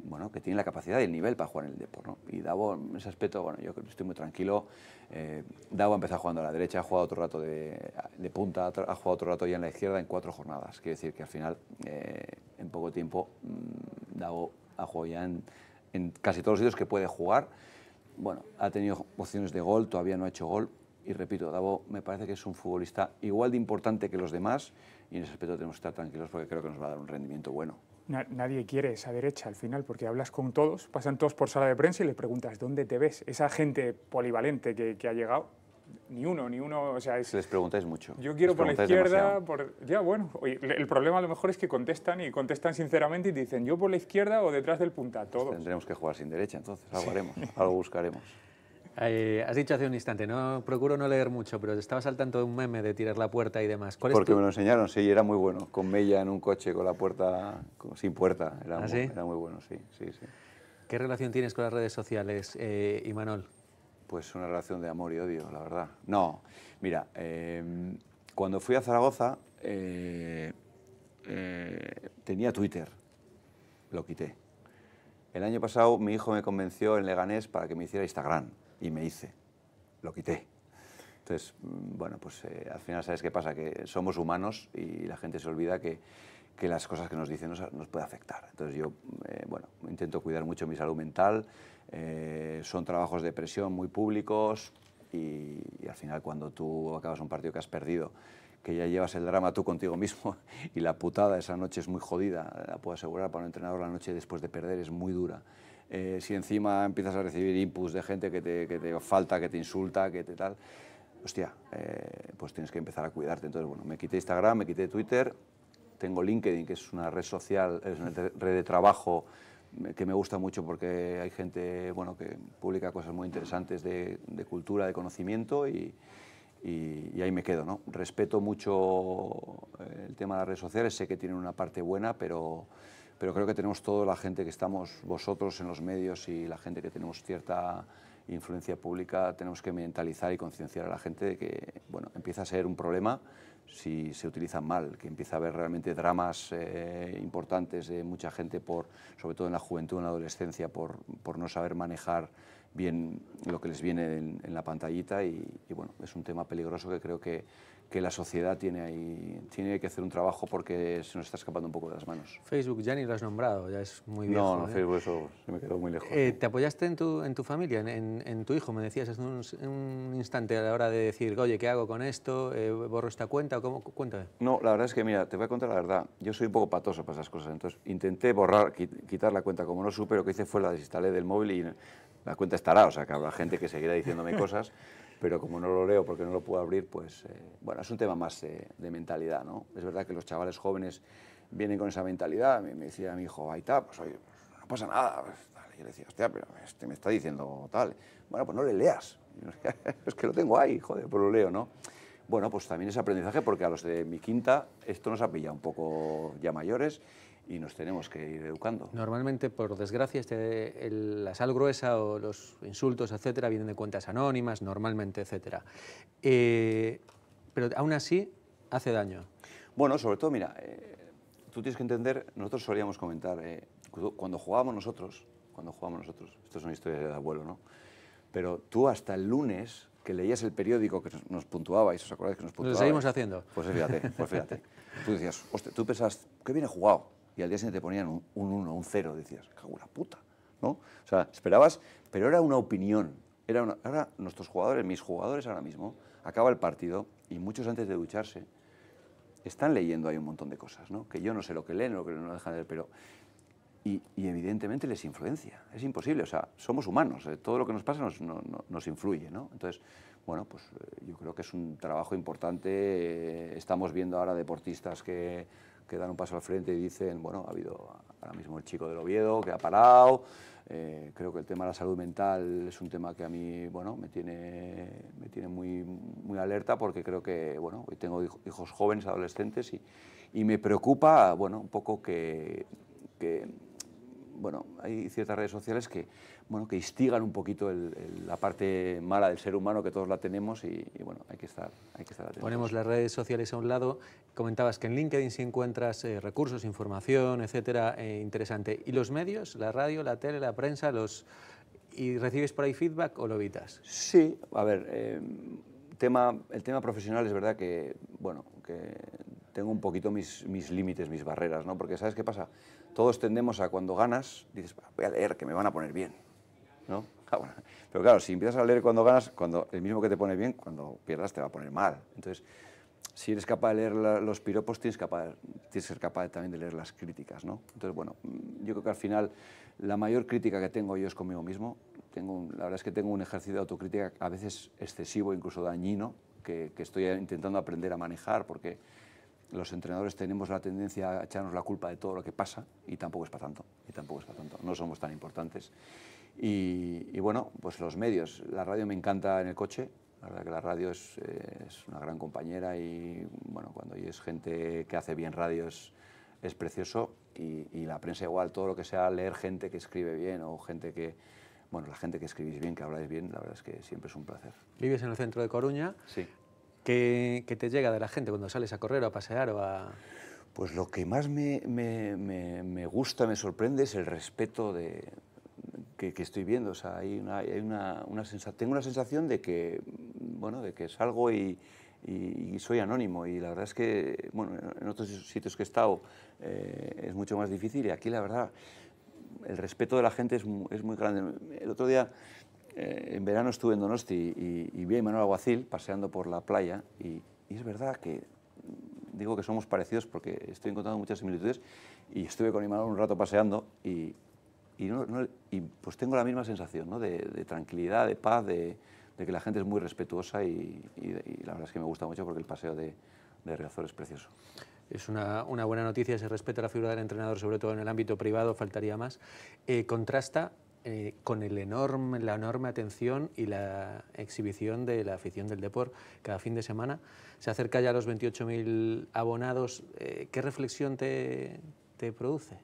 bueno, que tiene la capacidad y el nivel para jugar en el deporte. Y Davo, en ese aspecto, bueno, yo estoy muy tranquilo. Eh, Davo ha empezado jugando a la derecha, ha jugado otro rato de, punta, ha jugado otro rato ya en la izquierda en cuatro jornadas. Quiere decir que al final, eh, en poco tiempo, mm, Davo ha jugado ya en, casi todos los sitios que puede jugar. Bueno, ha tenido opciones de gol, todavía no ha hecho gol, y repito, Davo me parece que es un futbolista igual de importante que los demás y en ese aspecto tenemos que estar tranquilos porque creo que nos va a dar un rendimiento bueno nadie quiere esa derecha al final, porque hablas con todos, pasan todos por sala de prensa y les preguntas, ¿dónde te ves? Esa gente polivalente que, ha llegado, ni uno, ni uno, o sea... les preguntáis mucho. Yo quiero por la izquierda, por, ya bueno, el problema a lo mejor es que contestan y contestan sinceramente y dicen, yo por la izquierda o detrás del punta, todos. Tendremos que jugar sin derecha entonces, algo haremos, algo buscaremos. Eh, has dicho hace un instante, no procuro no leer mucho, pero estabas al tanto de un meme de tirar la puerta y demás. Porque me lo enseñaron, sí, era muy bueno. Con Mella en un coche, con la puerta sin puerta. ¿Ah, era, muy, bueno, sí, sí, sí. ¿Qué relación tienes con las redes sociales, eh, Imanol? Pues una relación de amor y odio, la verdad. No, mira, em, cuando fui a Zaragoza eh, eh, tenía Twitter, lo quité. El año pasado mi hijo me convenció en Leganés para que me hiciera Instagram y me hice, lo quité. Entonces, mm, bueno, pues eh, al final sabes qué pasa, que somos humanos y la gente se olvida que, las cosas que nos dicen nos, nos puede afectar. Entonces yo, eh, bueno, intento cuidar mucho mi salud mental, eh, son trabajos de presión muy públicos y, y, al final cuando tú acabas un partido que has perdido, que ya llevas el drama tú contigo mismo y la putada esa noche es muy jodida, la puedo asegurar, para un entrenador la noche después de perder es muy dura. Eh, si encima empiezas a recibir inputs de gente que te, falta, que te insulta, que te tal, hostia, eh, pues tienes que empezar a cuidarte. Entonces, bueno, me quité Instagram, me quité Twitter, tengo LinkedIn, que es una red social, es una red de trabajo que me gusta mucho porque hay gente bueno, que publica cosas muy interesantes de, cultura, de conocimiento y, ahí me quedo. ¿no? Respeto mucho eh, el tema de las redes sociales, sé que tienen una parte buena, pero pero creo que tenemos toda la gente que estamos vosotros en los medios y la gente que tenemos cierta influencia pública, tenemos que mentalizar y concienciar a la gente de que bueno, empieza a ser un problema si se utiliza mal, que empieza a haber realmente dramas eh, importantes de mucha gente, por, sobre todo en la juventud, en la adolescencia, por, por no saber manejar bien lo que les viene en, la pantallita y, bueno, es un tema peligroso que creo que que la sociedad tiene ahí, tiene que hacer un trabajo porque se nos está escapando un poco de las manos. Facebook ya ni lo has nombrado, ya es muy viejo. No, no, ¿eh? Facebook eso se me quedó muy lejos. Eh, ¿Te apoyaste en tu, en tu familia, en, en, tu hijo? Me decías hace un, instante a la hora de decir, oye, ¿qué hago con esto? Eh, ¿Borro esta cuenta? ¿Cómo? Cuéntame. No, la verdad es que, mira, te voy a contar la verdad. Yo soy un poco patoso para esas cosas, entonces intenté borrar, quitar la cuenta como no supe, lo que hice fue la desinstalé del móvil y la cuenta estará, o sea, que habrá gente que seguirá diciéndome cosas pero como no lo leo porque no lo puedo abrir, pues eh, bueno, es un tema más de mentalidad, ¿no? Es verdad que los chavales jóvenes vienen con esa mentalidad, me, decía mi hijo, ahí está, pues oye, pues, no pasa nada, pues, yo le decía, hostia, pero este me está diciendo tal, bueno, pues no le leas, es que lo tengo ahí, joder, pues lo leo, ¿no? Bueno, pues también es aprendizaje porque a los de mi quinta esto nos ha pillado un poco ya mayores y nos tenemos que ir educando. Normalmente, por desgracia, este, la sal gruesa o los insultos, etcétera, vienen de cuentas anónimas, normalmente, etcétera. Eh, pero aún así, hace daño. Bueno, sobre todo, mira, eh, tú tienes que entender, nosotros solíamos comentar, eh, cuando jugábamos nosotros, cuando jugábamos nosotros, esto es una historia de abuelo, ¿no? Pero tú hasta el lunes que leías el periódico que nos, puntuaba, y ¿os acordáis que nos puntuaba? Lo seguimos haciendo. Pues fíjate, pues fíjate. tú decías, hostia, tú pensabas, qué viene jugado y al día siguiente te ponían un 1, un 0, decías, cago la puta, ¿no? O sea, esperabas, pero era una opinión, era ahora nuestros jugadores, mis jugadores ahora mismo, acaba el partido y muchos antes de ducharse están leyendo ahí un montón de cosas, ¿no? Que yo no sé lo que leen, lo que no dejan de leer, pero... Y, evidentemente les influencia, es imposible, o sea, somos humanos, eh, todo lo que nos pasa nos, nos influye, ¿no? Entonces, bueno, pues eh, yo creo que es un trabajo importante. Eh, estamos viendo ahora deportistas que que dan un paso al frente y dicen, bueno, ha habido ahora mismo el chico del Oviedo que ha parado, eh, creo que el tema de la salud mental es un tema que a mí, bueno, me tiene, me tiene muy, alerta porque creo que, bueno, hoy tengo hijos jóvenes, adolescentes y, me preocupa, bueno, un poco que, que, bueno, hay ciertas redes sociales que bueno, que instigan un poquito la parte mala del ser humano, que todos la tenemos y, bueno, hay que estar, hay que estar atentos. Ponemos las redes sociales a un lado. Comentabas que en LinkedIn si encuentras eh, recursos, información, etcétera, eh, interesante. ¿Y los medios? La radio, la tele, la prensa, los... ¿Y recibes por ahí feedback o lo evitas? Sí, a ver, eh, tema, el tema profesional es verdad que, bueno, que tengo un poquito mis, mis límites, mis barreras, ¿no? Porque ¿sabes qué pasa? Todos tendemos a cuando ganas, dices, voy a leer, que me van a poner bien Pero claro, si empiezas a leer cuando ganas, cuando el mismo que te pone bien, cuando pierdas te va a poner mal. Entonces, si eres capaz de leer los piropos, tienes, capaz, tienes que ser capaz también de leer las críticas, ¿no? Entonces, bueno, yo creo que al final la mayor crítica que tengo yo es conmigo mismo. Tengo la verdad es que tengo un ejercicio de autocrítica a veces excesivo, incluso dañino, que, que estoy intentando aprender a manejar porque los entrenadores tenemos la tendencia a echarnos la culpa de todo lo que pasa y tampoco es para tanto, y tampoco es para tanto, no somos tan importantes. Y, bueno, pues los medios. La radio me encanta en el coche. La verdad que la radio es, eh, una gran compañera y bueno, cuando es gente que hace bien radio es, precioso. Y, la prensa igual, todo lo que sea leer gente que escribe bien o gente que... Bueno, la gente que escribís bien, que habláis bien, la verdad es que siempre es un placer. Vives en el centro de Coruña. Sí. ¿Qué, te llega de la gente cuando sales a correr o a pasear o a...? Pues lo que más me gusta, me sorprende es el respeto de, que, estoy viendo. O sea, hay una, tengo una sensación de que, bueno, de que salgo y, y, soy anónimo. Y la verdad es que, bueno, en otros sitios que he estado eh, es mucho más difícil y aquí la verdad el respeto de la gente es, muy grande. El otro día eh, en verano estuve en Donosti y, vi a Manuel Aguacil paseando por la playa y, es verdad que digo que somos parecidos porque estoy encontrando muchas similitudes y estuve con Imanol un rato paseando y, y, no, pues tengo la misma sensación de, tranquilidad, de paz, de, que la gente es muy respetuosa y, la verdad es que me gusta mucho porque el paseo de, de Riazor es precioso. Es una, buena noticia, se respeta la figura del entrenador, sobre todo en el ámbito privado, faltaría más. Eh, contrasta eh, con la enorme atención y la exhibición de la afición del deporte cada fin de semana. Se acerca ya a los 28.000 abonados. Eh, ¿Qué reflexión te produce?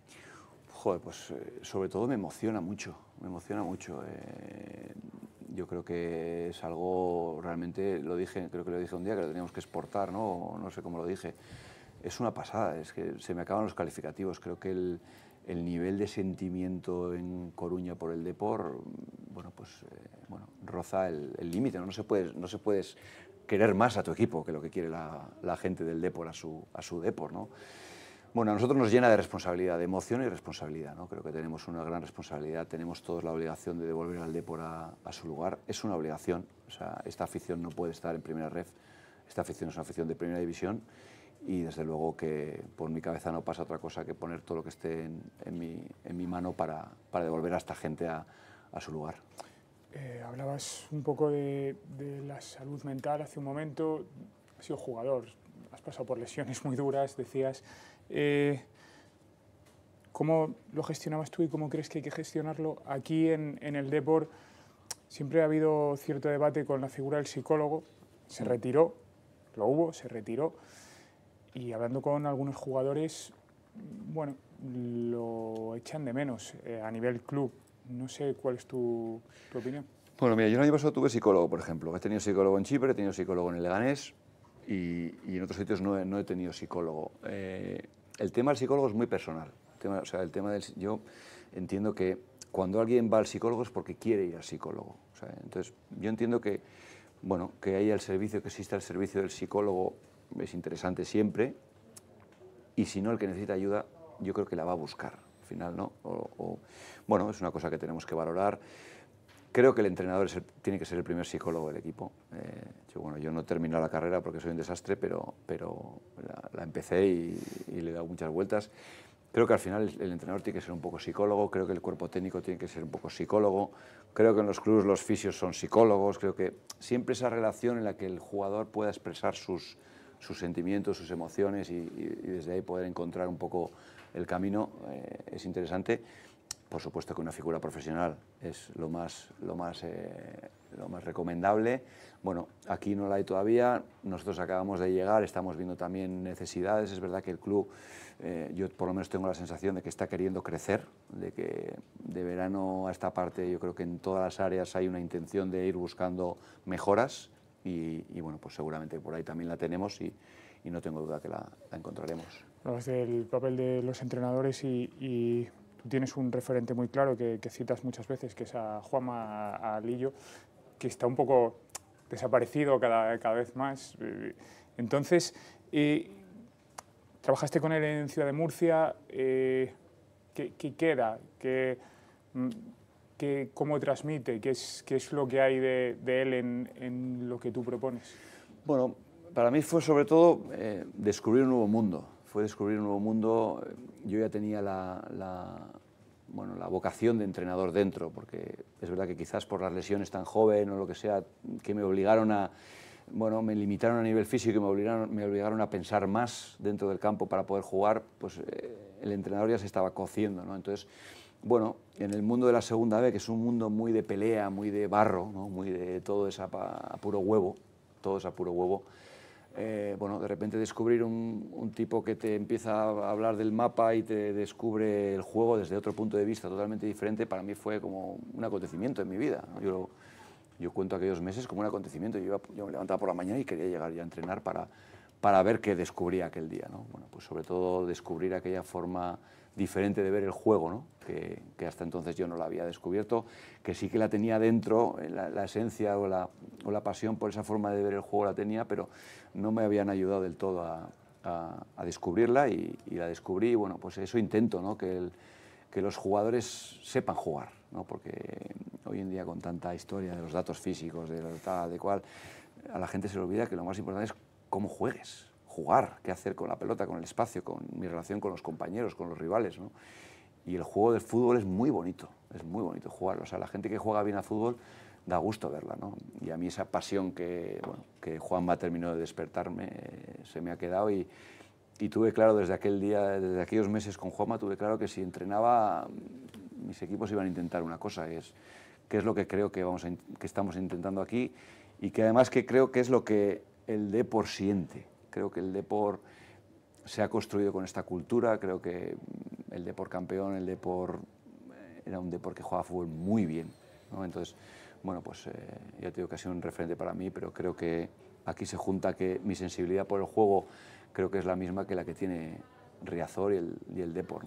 Joder, pues eh, sobre todo me emociona mucho, me emociona mucho. Eh, yo creo que es algo, realmente lo dije, creo que lo dije un día, que lo teníamos que exportar, ¿no? No sé cómo lo dije. Es una pasada, es que se me acaban los calificativos. Creo que el, nivel de sentimiento en Coruña por el deporte bueno, pues eh, bueno, roza el límite, ¿no? se, puede, no se puedes querer más a tu equipo que lo que quiere la, gente del deporte a su, a su ¿no? Bueno, a nosotros nos llena de responsabilidad, de emoción y responsabilidad. ¿no? Creo que tenemos una gran responsabilidad, tenemos todos la obligación de devolver al Depor a, su lugar. Es una obligación, o sea, esta afición no puede estar en primera ref, esta afición es una afición de primera división y desde luego que por mi cabeza no pasa otra cosa que poner todo lo que esté en, mi, mano para, para, devolver a esta gente a, su lugar. Eh, hablabas un poco de, de la salud mental hace un momento, has sido jugador, has pasado por lesiones muy duras, decías eh, ¿Cómo lo gestionabas tú y cómo crees que hay que gestionarlo? Aquí en, el deporte siempre ha habido cierto debate con la figura del psicólogo. Se retiró, lo hubo, se retiró. Y hablando con algunos jugadores, bueno, lo echan de menos eh, a nivel club. No sé cuál es tu, opinión. Bueno, mira, yo no año pasado tuve psicólogo, por ejemplo. He tenido psicólogo en Chipre, he tenido psicólogo en el Leganés y, en otros sitios no he, tenido psicólogo. Eh, el tema del psicólogo es muy personal. o sea, el tema del, yo entiendo que cuando alguien va al psicólogo es porque quiere ir al psicólogo. entonces, yo entiendo que, bueno, que haya el servicio, que exista el servicio del psicólogo, es interesante siempre. Y si no, el que necesita ayuda, yo creo que la va a buscar, al final, ¿no? bueno, es una cosa que tenemos que valorar. Creo que el entrenador tiene que ser el primer psicólogo del equipo. Eh, yo, bueno, yo no termino la carrera porque soy un desastre, pero, pero la, empecé y, le he dado muchas vueltas. Creo que al final el, entrenador tiene que ser un poco psicólogo, creo que el cuerpo técnico tiene que ser un poco psicólogo, creo que en los clubes los fisios son psicólogos, creo que siempre esa relación en la que el jugador pueda expresar sus, sus sentimientos, sus emociones y, desde ahí poder encontrar un poco el camino eh, es interesante por supuesto que una figura profesional es lo más, lo más, eh, lo más recomendable. Bueno, aquí no la hay todavía, nosotros acabamos de llegar, estamos viendo también necesidades, es verdad que el club, eh, yo por lo menos tengo la sensación de que está queriendo crecer, de que de verano a esta parte yo creo que en todas las áreas hay una intención de ir buscando mejoras y, bueno, pues seguramente por ahí también la tenemos y, no tengo duda que la, encontraremos. el papel de los entrenadores y tienes un referente muy claro que, citas muchas veces, que es a Juanma, Alillo, Lillo, que está un poco desaparecido cada, cada vez más. Eh, entonces, eh, trabajaste con él en Ciudad de Murcia. Eh, ¿qué, queda? Mm, cómo transmite? ¿Qué es, ¿Qué es lo que hay de, él en, en, lo que tú propones? Bueno, para mí fue sobre todo descubrir un nuevo mundo fue descubrir un nuevo mundo. Eh, yo ya tenía la, bueno, la vocación de entrenador dentro, porque es verdad que quizás por las lesiones tan joven o lo que sea, que me obligaron a, bueno, me limitaron a nivel físico y me obligaron, me obligaron a pensar más dentro del campo para poder jugar, pues eh, el entrenador ya se estaba cociendo, ¿no? Entonces, bueno, en el mundo de la segunda B, que es un mundo muy de pelea, muy de barro, muy de todo es a, a puro huevo, todo es a puro huevo, eh, bueno, de repente descubrir un, tipo que te empieza a hablar del mapa y te descubre el juego desde otro punto de vista totalmente diferente, para mí fue como un acontecimiento en mi vida. Yo, cuento aquellos meses como un acontecimiento. Yo, yo, me levantaba por la mañana y quería llegar ya a entrenar para, para ver qué descubría aquel día. Bueno, pues sobre todo descubrir aquella forma diferente de ver el juego, que, hasta entonces yo no la había descubierto, que sí que la tenía dentro, eh, la, esencia o la, o la, pasión por esa forma de ver el juego la tenía, pero no me habían ayudado del todo a, descubrirla y, la descubrí. Y bueno, pues eso intento, que, que los jugadores sepan jugar, porque hoy en día con tanta historia de los datos físicos, de tal, de cual, a la gente se le olvida que lo más importante es cómo juegues jugar, qué hacer con la pelota, con el espacio, con mi relación con los compañeros, con los rivales. Y el juego del fútbol es muy bonito, es muy bonito jugarlo. O sea, la gente que juega bien a fútbol da gusto verla, Y a mí esa pasión que, Juanma terminó de despertarme eh, se me ha quedado y, tuve claro desde aquel día, desde aquellos meses con Juanma, tuve claro que si entrenaba mis equipos iban a intentar una cosa, que es, que es lo que creo que, vamos que estamos intentando aquí y que además que creo que es lo que el por siente. Creo que el Depor se ha construido con esta cultura, creo que el Depor campeón, el Depor eh, era un Depor que jugaba fútbol muy bien. Entonces, bueno, pues eh, ya te digo que ha sido un referente para mí, pero creo que aquí se junta que mi sensibilidad por el juego creo que es la misma que la que tiene Riazor y el, y Depor,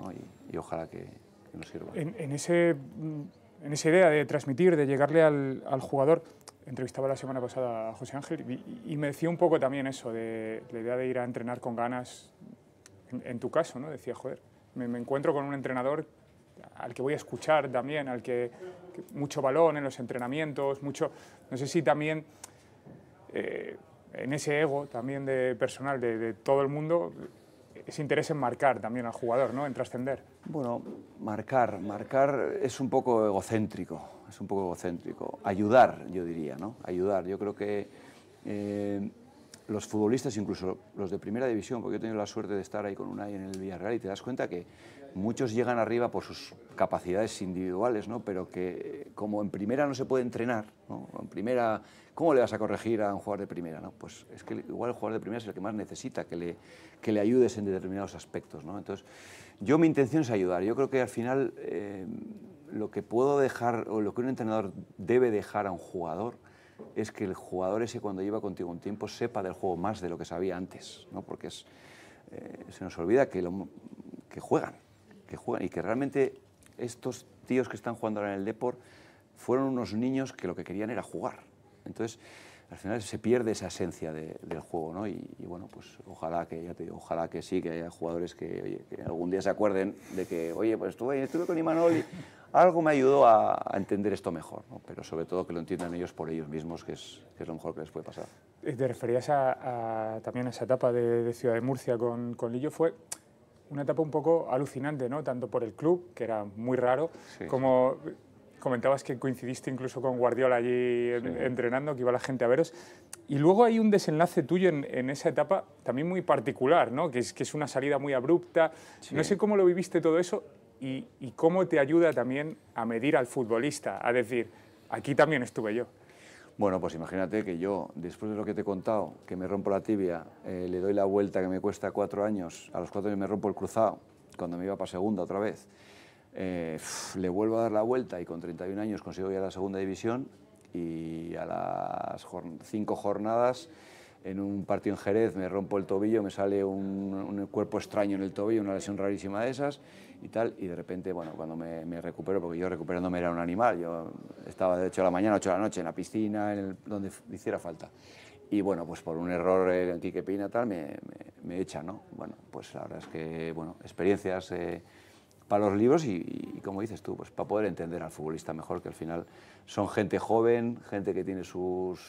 y, ojalá que, nos sirva. En, esa idea de transmitir, de llegarle al jugador, entrevistaba la semana pasada a José Ángel y, me decía un poco también eso, de la idea de ir a entrenar con ganas, en, tu caso, ¿no? Decía, joder, me, encuentro con un entrenador al que voy a escuchar también, al que, mucho balón en los entrenamientos, mucho, no sé si también... Eh, en ese ego también de personal de, de, todo el mundo, ese interés en marcar también al jugador, ¿no? En trascender. Bueno, marcar, marcar es un poco egocéntrico es un poco egocéntrico. Ayudar, yo diría, ¿no? Ayudar. Yo creo que eh, los futbolistas, incluso los de primera división, porque yo he tenido la suerte de estar ahí con Unai en el Villarreal y te das cuenta que muchos llegan arriba por sus capacidades individuales, ¿no? Pero que eh, como en primera no se puede entrenar, En primera, ¿cómo le vas a corregir a un jugador de primera, no? Pues es que igual el jugador de primera es el que más necesita que le, le ayudes en determinados aspectos, ¿no? Entonces, yo mi intención es ayudar. Yo creo que al final... Eh, lo que puedo dejar o lo que un entrenador debe dejar a un jugador es que el jugador ese cuando lleva contigo un tiempo sepa del juego más de lo que sabía antes, ¿no? porque es, eh, se nos olvida que, lo, que, juegan, que juegan y que realmente estos tíos que están jugando ahora en el Deport fueron unos niños que lo que querían era jugar. Entonces, al final se pierde esa esencia del juego, ¿no? Y, bueno, pues ojalá que, ya te ojalá que sí, que haya jugadores que, que algún día se acuerden de que, oye, pues estuve, estuve con Imanol algo me ayudó a, entender esto mejor, pero sobre todo que lo entiendan ellos por ellos mismos, que es, es lo mejor que les puede pasar. Te referías a, también a esa etapa de, Ciudad de Murcia con, Lillo, fue una etapa un poco alucinante, ¿no? tanto por el club, que era muy raro, como comentabas que coincidiste incluso con Guardiola allí entrenando, que iba la gente a veros, y luego hay un desenlace tuyo en, esa etapa también muy particular, ¿no? que, es, que es una salida muy abrupta, no sé cómo lo viviste todo eso y, cómo te ayuda también a medir al futbolista, a decir, aquí también estuve yo. Bueno, pues imagínate que yo, después de lo que te he contado, que me rompo la tibia, eh, le doy la vuelta que me cuesta cuatro años, a los cuatro años me rompo el cruzado, cuando me iba para segunda otra vez, eh, le vuelvo a dar la vuelta y con 31 años consigo ir a la segunda división y a las cinco jornadas, en un partido en Jerez, me rompo el tobillo, me sale un cuerpo extraño en el tobillo, una lesión rarísima de esas, y tal, y de repente, bueno, cuando me, recupero, porque yo recuperándome era un animal, yo estaba de 8 a la mañana, 8 de la noche en la piscina, en donde hiciera falta. Y bueno, pues por un error eh, en Quique Pina tal, me, me, ¿no? Bueno, pues la verdad es que, bueno, experiencias eh, para los libros y, como dices tú, pues para poder entender al futbolista mejor, que al final son gente joven, gente que tiene sus,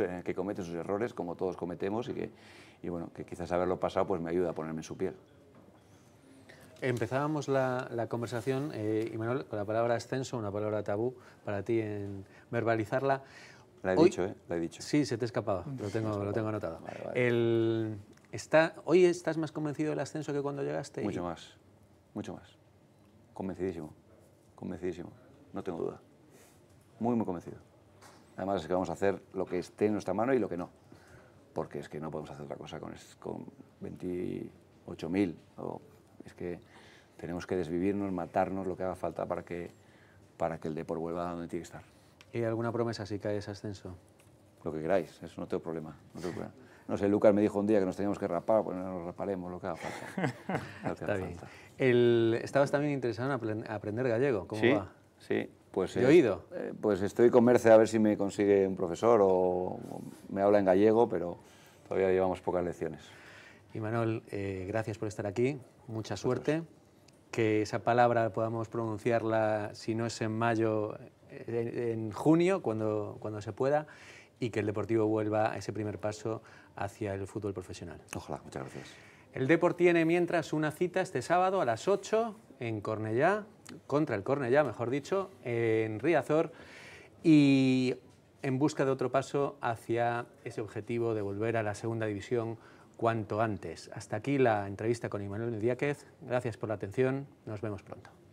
eh, que comete sus errores, como todos cometemos, y que, y bueno, que quizás haberlo pasado pues me ayuda a ponerme en su piel. Empezábamos la, conversación, eh, con la palabra ascenso, una palabra tabú para ti en verbalizarla. La he dicho, ¿eh? La he dicho. Sí, se te escapaba, lo tengo, lo tengo anotado. ¿Hoy estás más convencido del ascenso que cuando llegaste? Mucho más, mucho más. Convencidísimo, convencidísimo, no tengo duda. Muy, muy convencido. Además es que vamos a hacer lo que esté en nuestra mano y lo que no. Porque es que no podemos hacer otra cosa con, con 28.000. Es que tenemos que desvivirnos, matarnos, lo que haga falta para que, para que el deporte vuelva a donde tiene que estar. ¿Y alguna promesa si cae ese ascenso? Lo que queráis, eso no tengo problema. No, sé, Lucas me dijo un día que nos teníamos que rapar, pues no nos raparemos, lo que haga falta. estabas también interesado en aprender gallego, ¿cómo sí, va? Sí, pues... ¿De oído? Eh, eh, pues estoy con Merce a ver si me consigue un profesor o, me habla en gallego, pero todavía llevamos pocas lecciones. Y Manuel, eh, gracias por estar aquí, mucha suerte que esa palabra podamos pronunciarla, si no es en mayo, en, junio, cuando, cuando se pueda, y que el Deportivo vuelva a ese primer paso hacia el fútbol profesional. Ojalá, muchas gracias. El Deportivo tiene mientras una cita este sábado a las 8 en Cornellá, contra el Cornellá, mejor dicho, en Riazor, y en busca de otro paso hacia ese objetivo de volver a la segunda división cuanto antes. Hasta aquí la entrevista con Immanuel Mediáquez. Gracias por la atención. Nos vemos pronto.